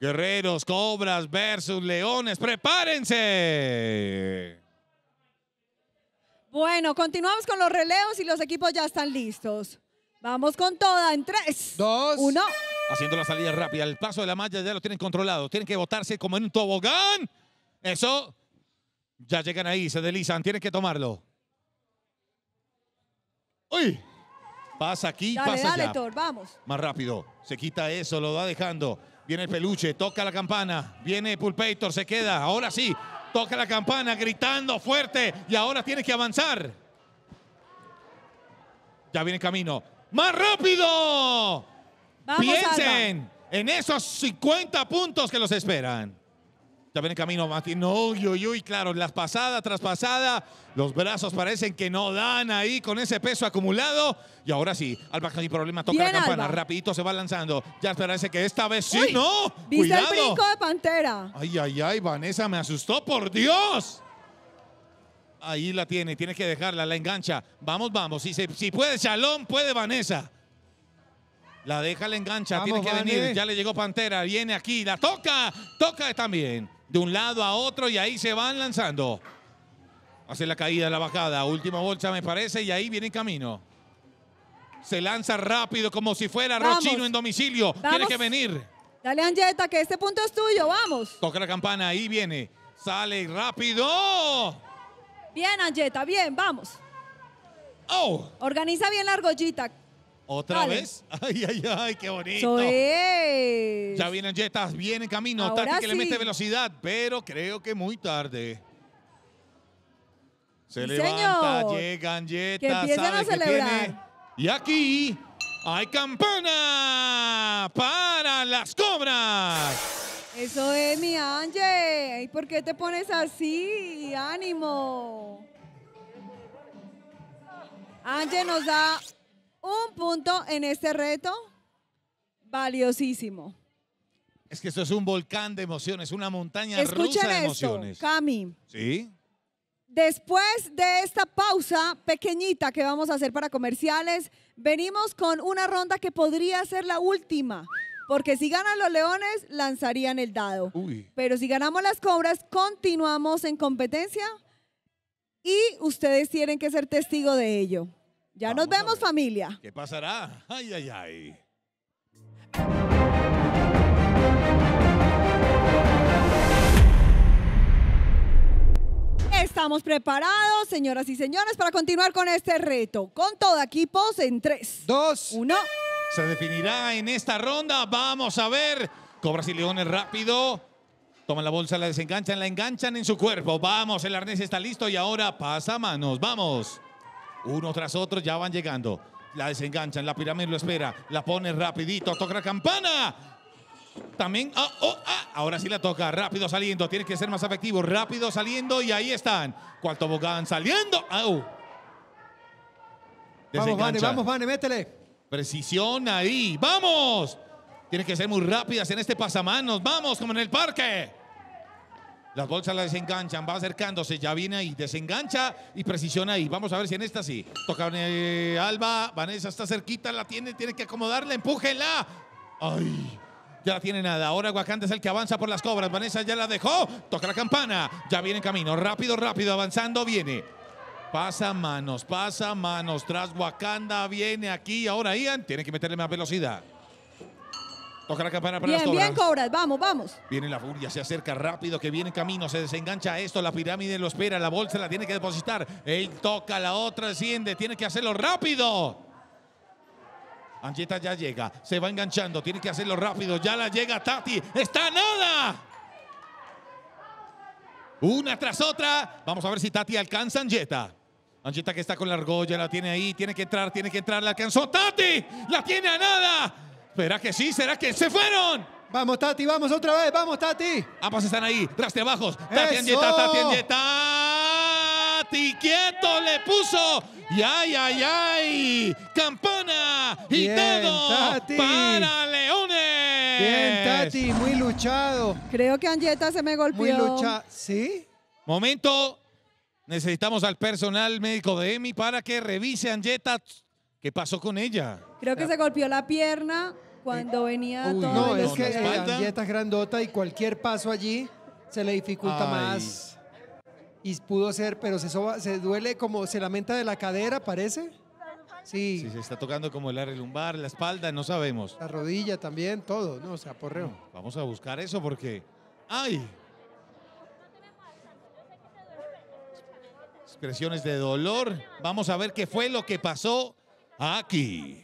Guerreros, Cobras versus Leones. Prepárense. Bueno, continuamos con los releos y los equipos ya están listos. Vamos con toda en tres, dos, uno. Haciendo la salida rápida. El paso de la malla ya lo tienen controlado. Tienen que botarse como en un tobogán. Eso. Ya llegan ahí, se deslizan. Tienen que tomarlo. ¡Uy! Pasa aquí, pasa dale, allá. vamos. Más rápido. Se quita eso, lo va dejando. Viene el peluche, toca la campana, viene Pulpeitor, se queda, ahora sí, toca la campana gritando fuerte y ahora tiene que avanzar. Ya viene camino. ¡Más rápido! Piensen en esos 50 puntos que los esperan. Ya viene camino Martín. Uy, uy, uy, claro, las pasadas tras Los brazos parecen que no dan ahí con ese peso acumulado. Y ahora sí, Alba sin problema, toca la campana. Rapidito se va lanzando. Ya parece que esta vez sí, ¿no? Dice el brinco de Pantera. Ay, ay, ay, Vanessa me asustó, por Dios. Ahí la tiene, tiene que dejarla, la engancha. Vamos, vamos. Si, si puede Shalom, puede Vanessa. La deja, la engancha, tiene que venir. Ya le llegó Pantera, viene aquí, la toca, toca también de un lado a otro y ahí se van lanzando. Hace la caída, la bajada, última bolsa me parece y ahí viene el camino. Se lanza rápido como si fuera Rochino en domicilio. Tiene que venir. Dale, Angeta, que este punto es tuyo, vamos. Toca la campana, ahí viene. Sale rápido. Bien, Angeta, bien, vamos. Oh. Organiza bien la argollita. ¿Otra vez? Ay, ay, ay, qué bonito. Eso Ya vienen Jetas, viene en camino. Ahora que le mete velocidad, pero creo que muy tarde. Se levanta, llegan Jetas. Que empiezan a celebrar. Y aquí hay campana para las cobras. Eso es, mi Ángel. ¿Y por qué te pones así? ¡Ánimo! Ángel nos da un punto en este reto valiosísimo. Es que esto es un volcán de emociones, una montaña rusa de esto, emociones. Cami. Sí. Después de esta pausa pequeñita que vamos a hacer para comerciales, venimos con una ronda que podría ser la última. Porque si ganan los leones, lanzarían el dado. Uy. Pero si ganamos las cobras, continuamos en competencia y ustedes tienen que ser testigo de ello. Ya nos vemos familia. ¿Qué pasará? Ay, ay, ay. Estamos preparados, señoras y señores, para continuar con este reto. Con todo equipo, en 3, 2, 1. Se definirá en esta ronda. Vamos a ver. Cobras y Leones rápido. Toman la bolsa, la desenganchan, la enganchan en su cuerpo. Vamos, el arnés está listo y ahora pasa manos. Vamos. Uno tras otro ya van llegando. La desenganchan, la pirámide lo espera, la pone rapidito, toca la campana. También, ah, oh, ah, ahora sí la toca, rápido saliendo, tiene que ser más efectivo, rápido saliendo y ahí están. Cuarto tobogán saliendo. Vamos, Vane, vamos, métele. Precisión ahí, vamos. Tiene que ser muy rápidas en este pasamanos, vamos, como en el parque. Las bolsas la desenganchan, va acercándose, ya viene ahí, desengancha y precisiona ahí. Vamos a ver si en esta sí. Toca eh, Alba, Vanessa está cerquita, la tiene, tiene que acomodarla, Empújela. ¡Ay! Ya la tiene nada. Ahora Guacanda es el que avanza por las cobras. Vanessa ya la dejó. Toca la campana. Ya viene en camino. Rápido, rápido. Avanzando viene. Pasa manos, pasa manos. Tras Wakanda viene aquí. Ahora Ian tiene que meterle más velocidad. Toca la campana para bien, las Bien, cobras, vamos, vamos. Viene la furia, se acerca rápido, que viene camino, se desengancha esto, la pirámide lo espera, la bolsa la tiene que depositar. Él toca, la otra desciende, tiene que hacerlo rápido. Anjeta ya llega, se va enganchando, tiene que hacerlo rápido, ya la llega Tati, está nada. Una tras otra, vamos a ver si Tati alcanza a Anjeta. que está con la argolla, la tiene ahí, tiene que entrar, tiene que entrar, la alcanzó Tati, la tiene a nada. ¿Será que sí? ¿Será que se fueron? Vamos, Tati, vamos otra vez, vamos, Tati. Ambos están ahí, traste abajo. Tati Andieta, Tati Andieta. Tati, quieto le puso. ay, ay, ay. Campana y todo. Tati. para Leones. Bien, Tati, muy luchado. Creo que Andieta se me golpeó. Muy luchado. ¿Sí? Momento. Necesitamos al personal médico de EMI para que revise a ¿Qué pasó con ella? Creo que se golpeó la pierna. Cuando venía todo. No, es que ya es grandota y cualquier paso allí se le dificulta más. Y pudo ser, pero se, se duele como, se lamenta de la cadera, parece. Sí. Sí, se está tocando como el área lumbar, la espalda, no sabemos. La rodilla también, todo, ¿no? O sea, porreo. Mm, vamos a buscar eso porque. ¡Ay! Expresiones de dolor. Vamos a ver qué fue lo que pasó aquí.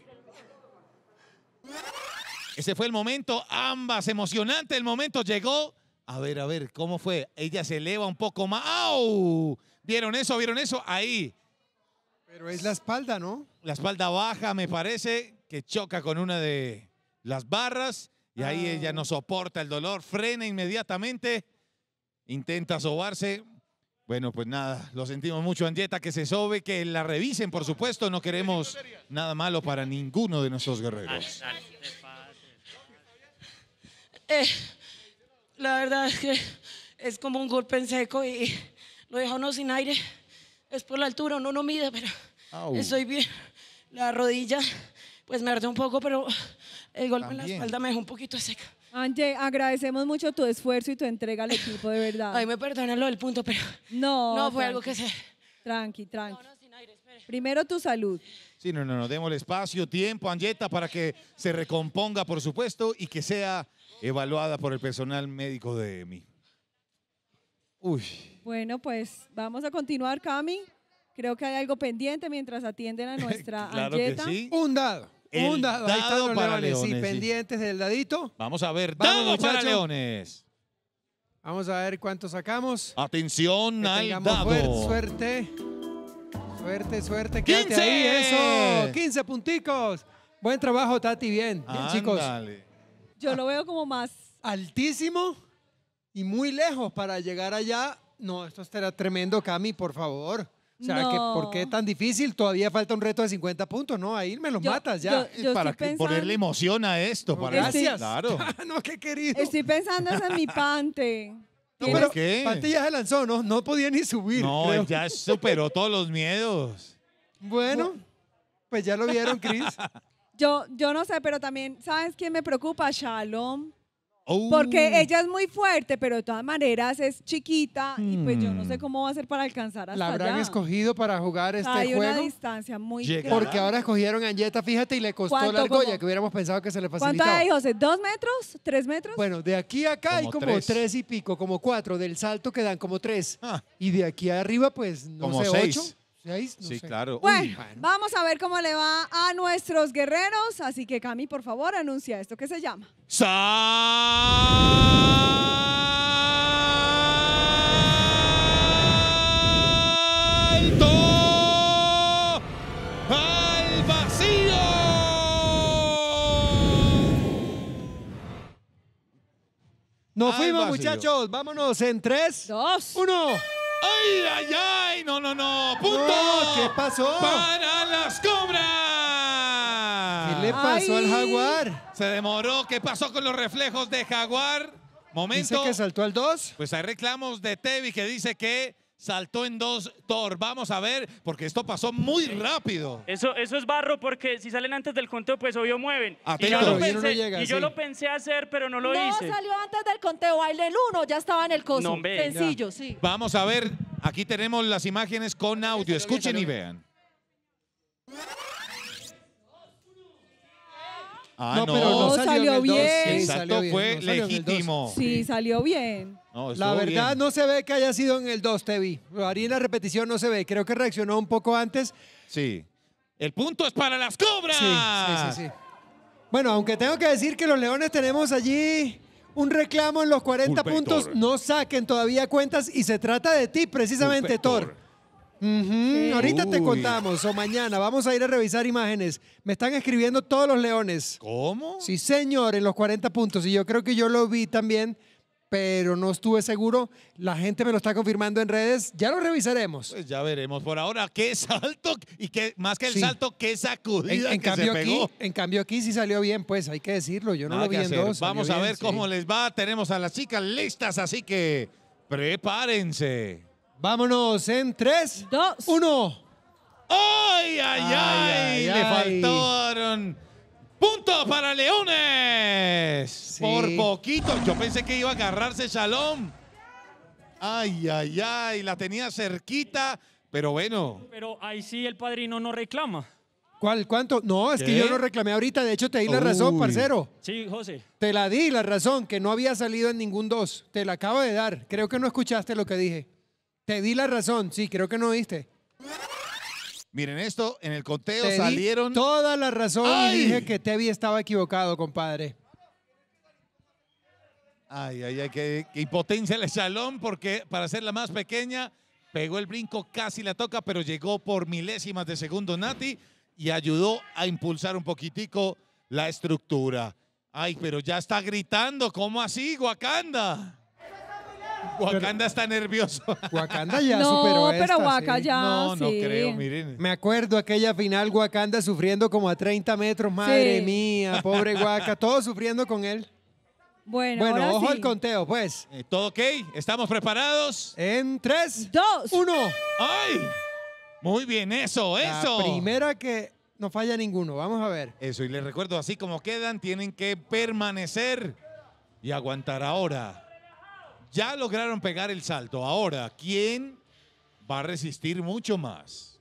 Ese fue el momento, ambas emocionante. El momento llegó. A ver, a ver, ¿cómo fue? Ella se eleva un poco más. ¡Au! ¿Vieron eso? ¿Vieron eso? Ahí. Pero es la espalda, ¿no? La espalda baja, me parece, que choca con una de las barras. Y ahí ah. ella no soporta el dolor, frena inmediatamente, intenta sobarse. Bueno, pues nada, lo sentimos mucho, Andieta, que se sobe, que la revisen, por supuesto. No queremos nada malo para ninguno de nuestros guerreros. Eh, la verdad es que es como un golpe en seco y lo dejó uno sin aire. Es por la altura, uno no mide, pero estoy bien. La rodilla, pues me arde un poco, pero el golpe en la espalda me dejó un poquito seco. Angie, agradecemos mucho tu esfuerzo y tu entrega al equipo, de verdad. Ay, me perdonan lo del punto, pero no, no fue algo que se... Tranqui, tranqui. Primero tu salud. Sí, no, no, no, el espacio, tiempo, Angeta, para que se recomponga, por supuesto, y que sea evaluada por el personal médico de EMI. Uy. Bueno, pues vamos a continuar, Cami. Creo que hay algo pendiente mientras atienden a nuestra claro Un dado. un dado. Ahí están para leones. sí. pendientes del dadito. Vamos a ver. dado para leones. Vamos a ver cuánto sacamos. Atención al dado. Suerte. Suerte, suerte. 15. ahí, eso. 15 punticos. Buen trabajo, Tati. Bien, bien, Ándale. chicos. Yo lo veo como más. Altísimo y muy lejos para llegar allá. No, esto será tremendo, Cami, por favor. O sea, que, ¿por qué tan difícil? Todavía falta un reto de 50 puntos, ¿no? Ahí me los matas ya. para ponerle emoción a esto. Gracias. Claro. Ah, no, qué querido. Estoy pensando en mi pante. No, pero qué? Pante ya se lanzó, ¿no? No podía ni subir. No, ya superó todos los miedos. Bueno, pues ya lo vieron, Cris. Yo, yo no sé, pero también, ¿sabes quién me preocupa? Shalom. Oh. Porque ella es muy fuerte, pero de todas maneras es chiquita y pues yo no sé hmm. cómo va a ser para alcanzar hasta ¿La habrán escogido para jugar este Hay juego? Hay una distancia muy grande. Porque ahora escogieron a Angeta, fíjate, y le costó la argolla, que hubiéramos pensado que se le facilitaba. ¿Cuánto hay, José? ¿Dos metros? ¿Tres metros? Bueno, de aquí a acá hay como tres. y pico, como cuatro. Del salto quedan como tres. Ah. Y de aquí arriba, pues, no como sé, seis. ocho sí, claro. Bueno, vamos a ver cómo le va a nuestros guerreros. Así que, Cami, por favor, anuncia esto que se llama. ¡Salto! al vacío. Nos fuimos, muchachos. Vámonos en tres, dos, uno. ¡Ay, ay, ay! No, no, no. ¡Punto! ¿Qué pasó? ¡Para las cobras! ¿Qué le pasó al jaguar? Se demoró. ¿Qué pasó con los reflejos de jaguar? Momento. Dice que saltó al 2. Pues hay reclamos de Tevi que dice que saltó en dos Thor. Vamos a ver, porque esto pasó muy rápido. Eso, eso es barro, porque si salen antes del conteo, pues obvio mueven. y yo, lo pensé, hacer, pero no lo hice. No salió antes del conteo, baile el uno, ya estaba en el coso. Sencillo, sí. Vamos a ver, aquí tenemos las imágenes con audio. Escuchen y vean. Ah, no, pero no, salió, bien. Exacto, fue legítimo. Sí, salió bien la verdad no se ve que haya sido en el 2, Tevi. Haría la repetición, no se ve. Creo que reaccionó un poco antes. Sí. El punto es para las cobras. Sí, sí, sí, Bueno, aunque tengo que decir que los leones tenemos allí un reclamo en los 40 puntos. No saquen todavía cuentas y se trata de ti precisamente, Thor. Ahorita te contamos, o mañana vamos a ir a revisar imágenes. Me están escribiendo todos los leones. ¿Cómo? Sí, señor, en los 40 puntos. Y yo creo que yo lo vi también pero no estuve seguro. La gente me lo está confirmando en redes. Ya lo revisaremos. Pues ya veremos. Por ahora, qué salto y qué, más que el salto, qué sacudida en, cambio aquí, pegó. En cambio aquí sí salió bien, pues hay que decirlo. Yo no lo vi en dos. Vamos a ver cómo les va. Tenemos a las chicas listas, así que prepárense. Vámonos en tres, dos, uno. ¡Ay, ay, ay! le faltaron Punto para Leones. Por poquito. Yo pensé que iba a agarrarse Shalom. Ay, ay, ay. La tenía cerquita. Pero bueno. Pero ahí sí el padrino no reclama. ¿Cuál? ¿Cuánto? No, es que yo no reclamé ahorita. De hecho, te di la razón, parcero. Sí, José. Te la di, la razón, que no había salido en ningún dos. Te la acabo de dar. Creo que no escuchaste lo que dije. Te di la razón. Sí, creo que no viste. Miren esto, en el conteo salieron. Di toda la razón dije que Tevi estaba equivocado, compadre. Ay, ay, ay, que impotencia el chalón, porque para hacerla más pequeña, pegó el brinco, casi la toca, pero llegó por milésimas de segundo Nati y ayudó a impulsar un poquitico la estructura. Ay, pero ya está gritando, ¿cómo así, Wakanda? Wakanda está nervioso. Wakanda ya no, pero Wakanda No, no creo, miren. Me acuerdo aquella final Wakanda sufriendo como a 30 metros, madre mía, pobre guaca, Todo sufriendo con él. Bueno, Bueno, ojo al conteo, pues. Eh, ¿Todo ok? ¿Estamos preparados? En 3, Dos. 1. ¡Ay! Muy bien, eso, eso. La primera que no falla ninguno, vamos a ver. Eso, y les recuerdo, así como quedan, tienen que permanecer y aguantar ahora. Ya lograron pegar el salto. Ahora, ¿quién va a resistir mucho más?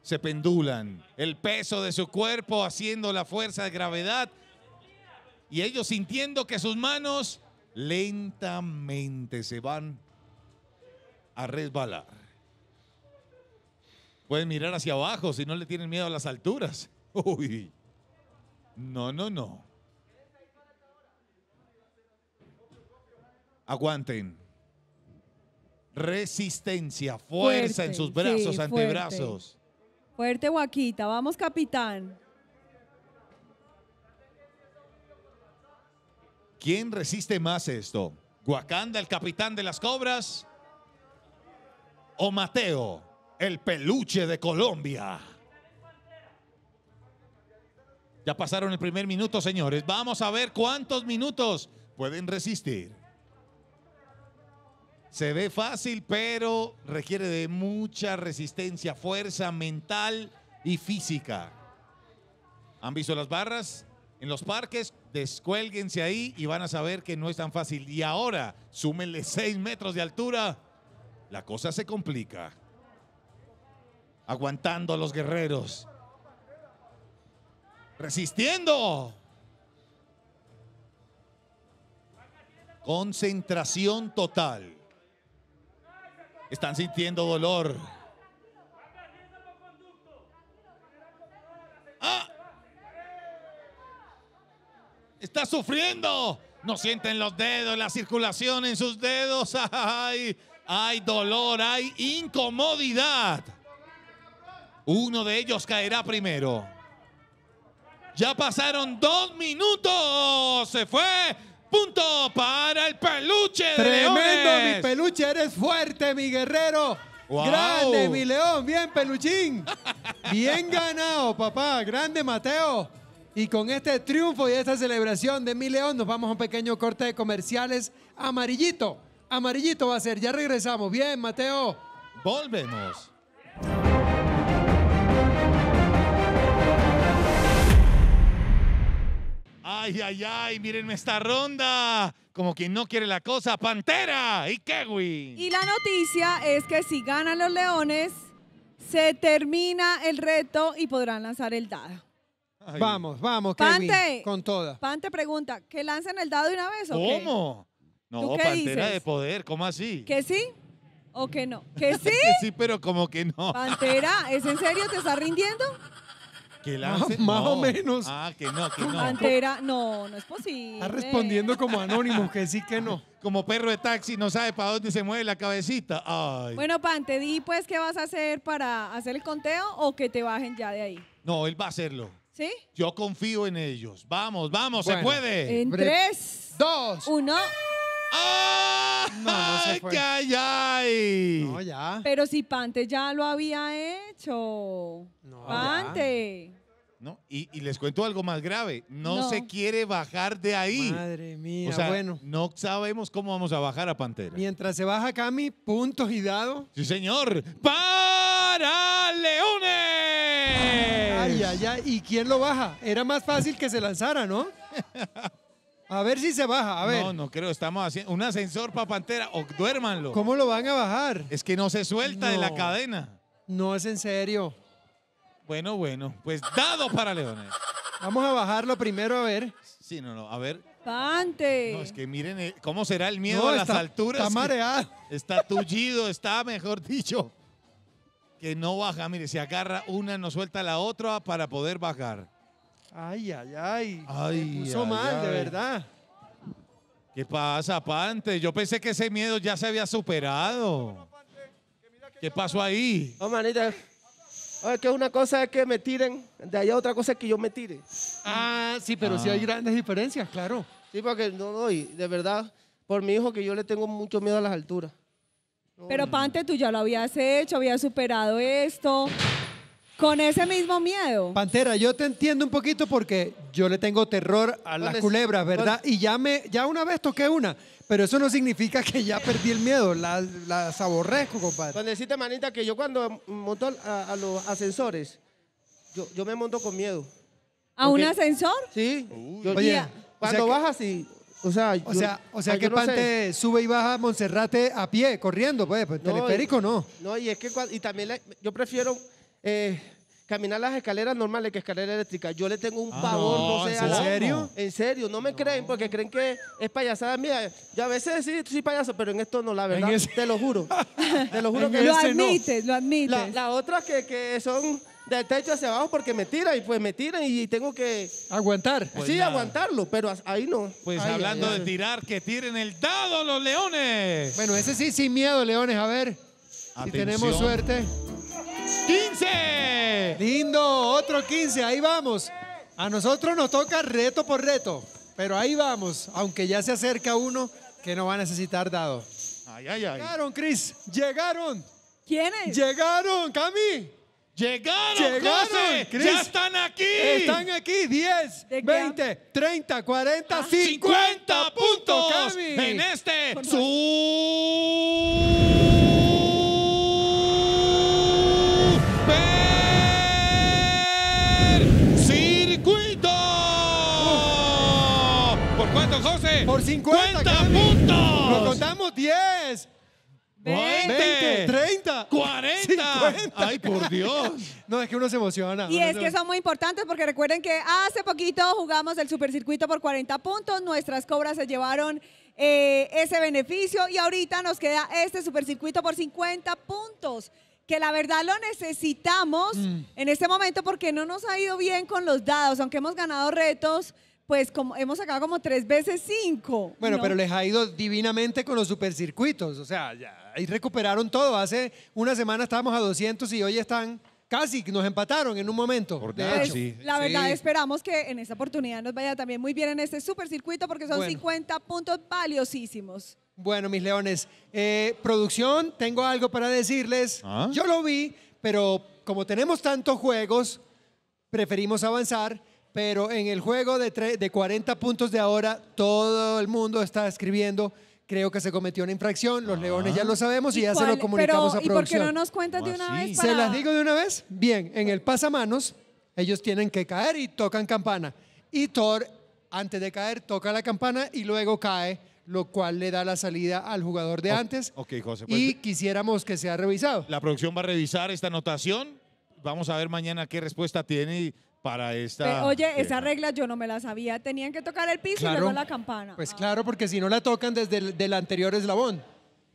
Se pendulan el peso de su cuerpo haciendo la fuerza de gravedad y ellos sintiendo que sus manos lentamente se van a resbalar. Pueden mirar hacia abajo si no le tienen miedo a las alturas. Uy. No, no, no. Aguanten. Resistencia, fuerza en sus brazos, antebrazos. Fuerte. fuerte, Vamos, capitán. ¿Quién resiste más esto? ¿Guacanda, el capitán de las cobras? ¿O Mateo, el peluche de Colombia? Ya pasaron el primer minuto, señores. Vamos a ver cuántos minutos pueden resistir. Se ve fácil, pero requiere de mucha resistencia, fuerza mental y física. ¿Han visto las barras? En los parques, descuélguense ahí y van a saber que no es tan fácil. Y ahora, súmenle 6 metros de altura, la cosa se complica. Aguantando a los guerreros. Resistiendo. Concentración total. Están sintiendo dolor. Ah. Está sufriendo. No sienten los dedos, la circulación en sus dedos. ¡Ay! Hay dolor, hay incomodidad. Uno de ellos caerá primero. Ya pasaron dos minutos. Se fue punto para el peluche. De Tremendo, mi peluche, eres fuerte, mi guerrero. Grande, mi león, bien, peluchín. Bien ganado, papá. Grande, Mateo. Y con este triunfo y esta celebración de mi león, nos vamos a un pequeño corte de comerciales amarillito. Amarillito va a ser, ya regresamos. Bien, Mateo. Volvemos. Ay, ay, ay, mírenme esta ronda. Como quien no quiere la cosa, Pantera y Kevin. Y la noticia es que si ganan los leones, se termina el reto y podrán lanzar el dado. Vamos, vamos, Pante, con toda. Pante pregunta, ¿que lancen el dado de una vez o ¿Cómo? No, Pantera de poder, ¿cómo así? ¿Que sí o que no? ¿Que sí? que sí, pero como que no. Pantera, ¿es en serio? ¿Te estás rindiendo? Que Más, o menos. Ah, que no, que no. Pantera, no, no es posible. Está respondiendo como anónimo, que sí que no. Como perro de taxi, no sabe para dónde se mueve la cabecita. Ay. Bueno, Pante, di pues qué vas a hacer para hacer el conteo o que te bajen ya de ahí. No, él va a hacerlo. ¿Sí? Yo confío en ellos. Vamos, vamos, se puede. En tres, dos, uno. ¡Ay, ¡Ah! no, se ay, No, ya. Pero si Pante ya lo había hecho. No, Pante. ¿No? Y, les cuento algo más grave, no, se quiere bajar de ahí. Madre mía, o sea, bueno. No sabemos cómo vamos a bajar a Pantera. Mientras se baja Cami, puntos y dado. Sí, señor. ¡Para Leones! Ay, ay, ay. ¿Y quién lo baja? Era más fácil que se lanzara, ¿no? A ver si se baja, a ver. No, no creo, estamos haciendo un ascensor para Pantera, o duérmanlo. ¿Cómo lo van a bajar? Es que no se suelta de la cadena. No es en serio. Bueno, bueno, pues dado para Leones. Vamos a bajarlo primero, a ver. Sí, no, no, a ver. Pante. No, es que miren eh, cómo será el miedo a las alturas. Está mareado. Está tullido, está, mejor dicho, que no baja. Mire, se agarra una, no suelta la otra para poder bajar. Ay, ay, ay. ay mal, de verdad. ¿Qué pasa, Pante? Yo pensé que ese miedo ya se había superado. ¿Qué pasó ahí? O manita. Oye, que una cosa es que me tiren de allá, otra cosa es que yo me tire. Ah, sí, pero sí ah. hay grandes diferencias, claro. Sí, porque no doy, de verdad, por mi hijo que yo le tengo mucho miedo a las alturas. pero Pante, tú ya lo habías hecho, habías superado esto. Con ese mismo miedo. Pantera, yo te entiendo un poquito porque yo le tengo terror a las culebras, ¿verdad? Y ya, me, ya una vez toqué una, pero eso no significa que ya perdí el miedo, las, aborrezco, compadre. Cuando pues deciste, manita, que yo cuando monto a, los ascensores, yo, me monto con miedo. ¿A un ascensor? Sí. Oye, cuando bajas sí. O sea, o sea, o sea que sube y baja Monserrate a pie, corriendo, pues, pues no, teleférico no. No, y es que y también yo prefiero eh, caminar las escaleras normales que escalera eléctrica. Yo le tengo un ah, pavor, no, sé. ¿En serio? En serio, no me creen porque creen que es payasada mía. Yo a veces sí soy payaso, pero en esto no, la verdad. Te lo juro. te lo juro que Lo no. lo admite Las otras que, son del techo hacia abajo porque me tiran y pues me tiran y tengo que aguantar. sí, pues aguantarlo, pero ahí no. Pues hablando de tirar, que tiren el dado los leones. Bueno, ese sí sin miedo, leones, a ver. Si tenemos suerte. 15. Lindo, otro 15, ahí vamos. A nosotros nos toca reto por reto, pero ahí vamos, aunque ya se acerca uno que no va a necesitar dado. Ay, ay, ay. Llegaron, Chris. llegaron. ¿Quiénes? Llegaron, Cami. Llegaron, llegaron. ya están aquí. Están aquí 10, 20, 30, 40, 50, 50, puntos Cami. en este su Por 50. puntos! Nos contamos 10. 20, 30, 40. Ay, por Dios. No, es que uno se emociona. Y es que son muy importantes porque recuerden que hace poquito jugamos el supercircuito por 40 puntos. Nuestras cobras se llevaron eh, ese beneficio y ahorita nos queda este supercircuito por 50 puntos que la verdad lo necesitamos mm. en este momento porque no nos ha ido bien con los dados, aunque hemos ganado retos pues como hemos sacado como tres veces cinco. Bueno, pero les ha ido divinamente con los supercircuitos, o sea, ahí recuperaron todo. Hace una semana estábamos a 200 y hoy están casi, nos empataron en un momento. Pues, la verdad, esperamos que en esta oportunidad nos vaya también muy bien en este supercircuito porque son 50 puntos valiosísimos. Bueno, mis leones, eh, producción, tengo algo para decirles. Ah. Yo lo vi, pero como tenemos tantos juegos, preferimos avanzar pero en el juego de, 40 puntos de ahora, todo el mundo está escribiendo creo que se cometió una infracción, los ah. leones ya lo sabemos y, ya se lo comunicamos a producción. ¿Y por qué no nos cuentas de ah, una vez? Se las digo de una vez. Bien, en el pasamanos ellos tienen que caer y tocan campana. Y Thor, antes de caer, toca la campana y luego cae, lo cual le da la salida al jugador de antes. Ok, José, y quisiéramos que sea revisado. La producción va a revisar esta anotación. Vamos a ver mañana qué respuesta tiene para esta. oye, esa regla yo no me la sabía. Tenían que tocar el piso y luego la campana. Pues ah. claro, porque si no la tocan desde el anterior eslabón.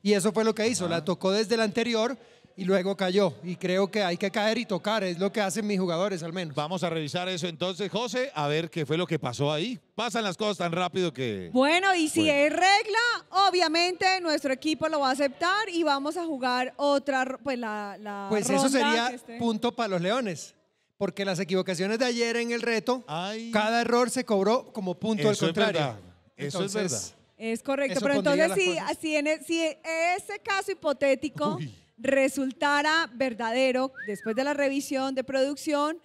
Y eso fue lo que hizo. La tocó desde el anterior y luego cayó. Y creo que hay que caer y tocar, es lo que hacen mis jugadores al menos. Vamos a revisar eso entonces, José, a ver qué fue lo que pasó ahí. Pasan las cosas tan rápido que... Bueno, y si es regla, obviamente nuestro equipo lo va a aceptar y vamos a jugar otra, pues la... pues eso sería punto para los leones porque las equivocaciones de ayer en el reto, cada error se cobró como punto al contrario. Eso es verdad. Es correcto, pero entonces si, e, ese caso hipotético resultara verdadero después de la revisión de producción,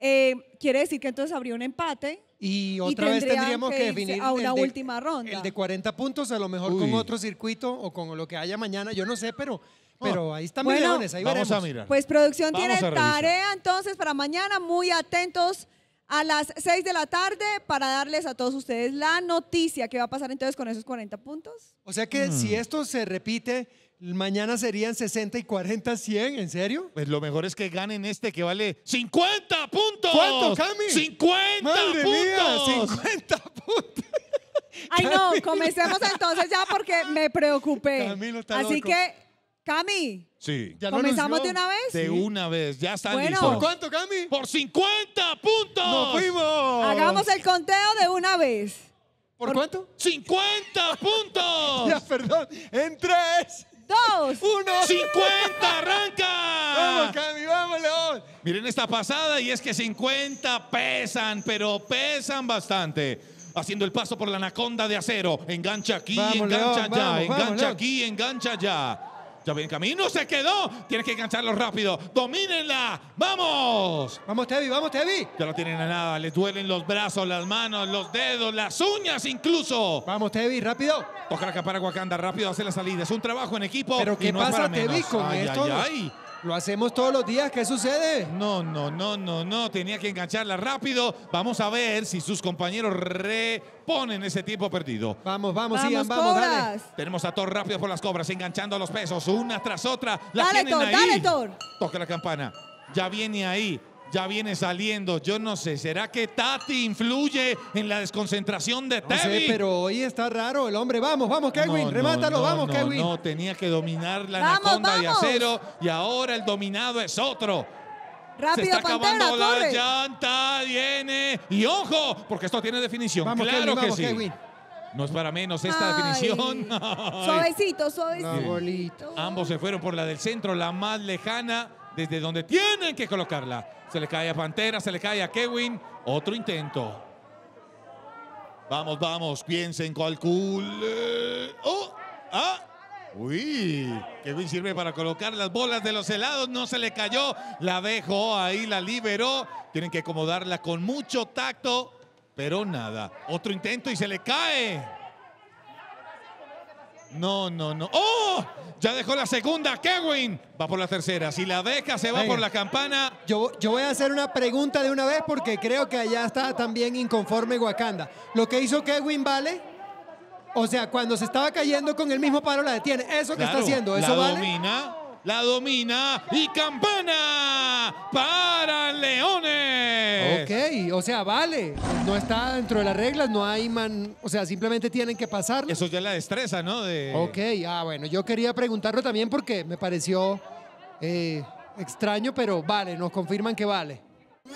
eh, quiere decir que entonces habría un empate. Y otra vez tendríamos que, definir a una última ronda. el de 40 puntos, a lo mejor con otro circuito o con lo que haya mañana, yo no sé, pero pero ahí están bueno, millones, ahí vamos a mirar. Pues producción tiene tarea entonces para mañana, muy atentos a las 6 de la tarde para darles a todos ustedes la noticia que va a pasar entonces con esos 40 puntos. O sea que si mm. esto se repite, mañana serían 60 y 40, 100, ¿en serio? Pues lo mejor es que ganen este que vale 50 puntos. ¿Cuánto, Cami? 50 puntos. 50 puntos. Ay, no, comencemos entonces ya porque me preocupé. Así que Cami. Sí. ¿Comenzamos de una vez? De una vez, ya está bueno. ¿Por cuánto, Cami? ¡Por 50 puntos! ¡Nos fuimos! Hagamos el conteo de una vez. ¿Por, cuánto? ¡50 puntos! ya, perdón. En tres... Dos. Uno. ¡50! ¡Arranca! ¡Vamos, Cami! vámonos! Miren esta pasada y es que 50 pesan, pero pesan bastante haciendo el paso por la anaconda de acero. Engancha aquí, engancha ya, engancha aquí, engancha allá. Ya viene camino, se quedó. Tienes que engancharlo rápido. Domínenla. ¡Vamos! Vamos, Tevi, vamos, Tevi. Ya no tienen a nada. Les duelen los brazos, las manos, los dedos, las uñas incluso. Vamos, Tevi, rápido. Toca la para Wakanda, rápido, hace la salida. Es un trabajo en equipo. Pero ¿qué pasa, Tevi, con ay, Ay, ay. Lo hacemos todos los días, ¿qué sucede? No, no, no, no, no, tenía que engancharla rápido. Vamos a ver si sus compañeros reponen ese tiempo perdido. Vamos, vamos, vamos, vamos, dale. Tenemos a Thor rápido por las cobras, enganchando a los pesos, una tras otra. dale, Thor, dale, Thor. Toca la campana. Ya viene ahí ya viene saliendo. Yo no sé, ¿será que Tati influye en la desconcentración de no Sé, pero hoy está raro el hombre. Vamos, vamos, Kevin, remátalo, vamos, Kevin. No, tenía que dominar la de acero y ahora el dominado es otro. Rápido, Se está acabando la llanta, viene. Y ojo, porque esto tiene definición. claro que sí. No es para menos esta definición. Suavecito, suavecito. Ambos se fueron por la del centro, la más lejana desde donde tienen que colocarla. Se le cae a Pantera, se le cae a Kevin. Otro intento. Vamos, vamos, piensen, calcule. ¡Oh! ¡Ah! Uy, Kevin sirve para colocar las bolas de los helados, no se le cayó, la dejó ahí, la liberó. Tienen que acomodarla con mucho tacto, pero nada. Otro intento y se le cae. No, no, no. ¡Oh! Ya dejó la segunda. Kevin va por la tercera. Si la deja, se va por la campana. Yo, yo voy a hacer una pregunta de una vez porque creo que allá está también inconforme Wakanda. Lo que hizo Kevin vale. O sea, cuando se estaba cayendo con el mismo paro la detiene. Eso que está haciendo, eso vale. La domina y campana para Leones. Ok, o sea, vale. No está dentro de las reglas, no hay man. O sea, simplemente tienen que pasar. Eso ya es la destreza, ¿no? De... Ok, ah, bueno, yo quería preguntarlo también porque me pareció eh, extraño, pero vale, nos confirman que vale.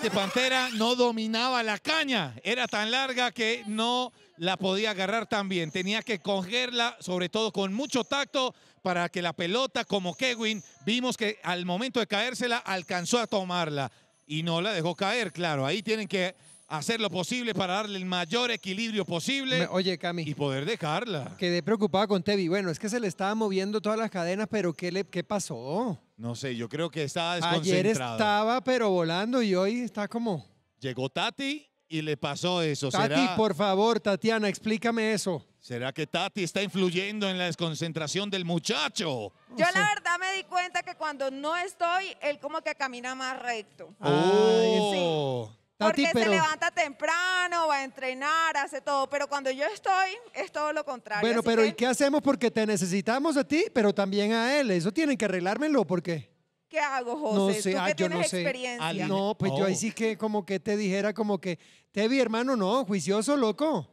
De Pantera no dominaba la caña, era tan larga que no la podía agarrar tan bien. Tenía que cogerla, sobre todo con mucho tacto, para que la pelota, como Kevin vimos que al momento de caérsela alcanzó a tomarla y no la dejó caer, claro. Ahí tienen que hacer lo posible para darle el mayor equilibrio posible. Oye, Cami. Y poder dejarla. Quedé preocupada con Tevi. Bueno, es que se le estaba moviendo todas las cadenas, pero ¿qué, le, qué pasó? No sé, yo creo que estaba Ayer estaba, pero volando y hoy está como... Llegó Tati y le pasó eso. Tati, por favor, Tatiana, explícame eso. ¿Será que Tati está influyendo en la desconcentración del muchacho? Yo la verdad me di cuenta que cuando no estoy, él como que camina más recto. Oh. Porque se levanta temprano, va a entrenar, hace todo. Pero cuando yo estoy, es todo lo contrario. Bueno, pero ¿y qué hacemos? Porque te necesitamos a ti, pero también a él. Eso tienen que arreglármelo, ¿por qué? ¿Qué hago, José? No sé, ¿Tú no experiencia? sé. no, pues yo oh. ahí sí que como que te dijera como que, Tevi, hermano, no, juicioso, loco.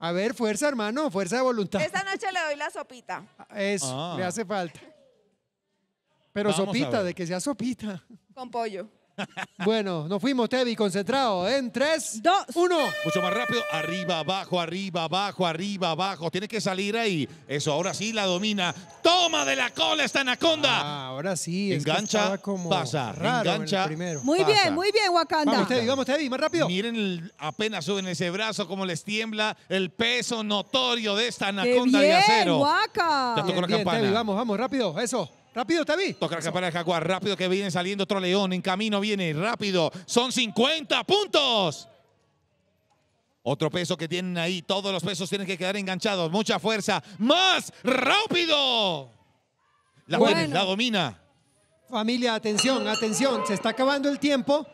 A ver, fuerza, hermano, fuerza de voluntad. Esta noche le doy la sopita. Eso, ah. le hace falta. Pero sopita, de que sea sopita. Con pollo bueno, nos fuimos, Teddy, concentrado. ¿eh? En 3, 2, 1. Mucho más rápido. Arriba, abajo, arriba, abajo, arriba, abajo. Tiene que salir ahí. Eso, ahora sí la domina. Toma de la cola esta anaconda. Ah, ahora sí. Engancha, pasa. engancha. Muy bien, muy bien, Wakanda. Vamos, Tevi, vamos, Tevi, más rápido. Miren, apenas suben ese brazo, como les tiembla el peso notorio de esta anaconda bien, de acero. Waka. Ya tocó la campana. vamos, vamos, rápido. Eso. Rápido, Tavi. Toca la campana de Jaguar. Rápido que viene saliendo otro León. En camino viene. Rápido. Son 50 puntos. Otro peso que tienen ahí. Todos los pesos tienen que quedar enganchados. Mucha fuerza. Más rápido. La, la domina. Familia, atención, atención. Se está acabando el tiempo.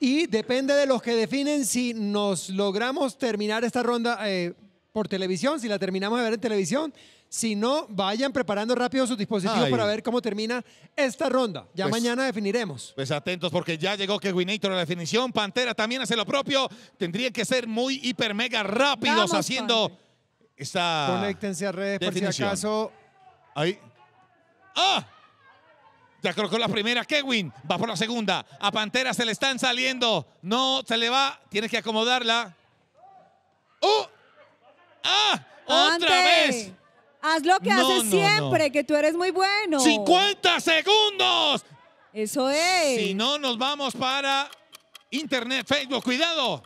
Y depende de los que definen si nos logramos terminar esta ronda eh, por televisión, si la terminamos de ver en televisión, si no, vayan preparando rápido sus dispositivos para ver cómo termina esta ronda. Ya pues- mañana definiremos. Pues atentos porque ya llegó que a la definición. Pantera también hace lo propio. Tendrían que ser muy hiper mega rápidos haciendo esta Conéctense a redes por si acaso. Ahí. ¡Ah! Ya colocó la primera, kevin va por la segunda. A Pantera se le están saliendo. No, se le va. Tienes que acomodarla. ¡Uh! ¡Ah! ¡Otra vez! Haz lo que haces siempre, que tú eres muy bueno. 50 segundos. Eso es. Si no, nos vamos para Internet, Facebook. Cuidado.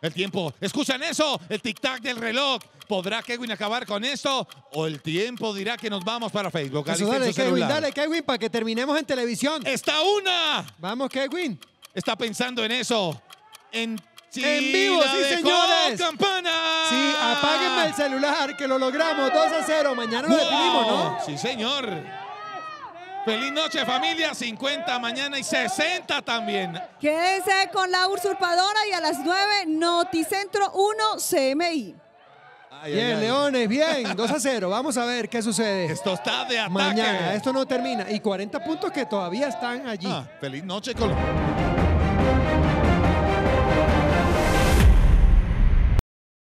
El tiempo. ¿Escuchan eso? El tic-tac del reloj. ¿Podrá Kevin acabar con eso? ¿O el tiempo dirá que nos vamos para Facebook? dale, Kevin, dale, Kevin, para que terminemos en televisión. ¡Está una! Vamos, Kevin. Está pensando en eso. En en vivo, sí, señores. Campana. Sí, apáguenme el celular, que lo logramos. 2 a 0. Mañana lo definimos, ¿no? Sí, señor. Feliz noche, familia. 50 mañana y 60 también. Quédense con la usurpadora y a las 9, Noticentro 1 CMI. bien, Leones, bien, 2 a 0. Vamos a ver qué sucede. Esto está de ataque. Mañana, esto no termina. Y 40 puntos que todavía están allí. Ah, feliz noche, Colombia.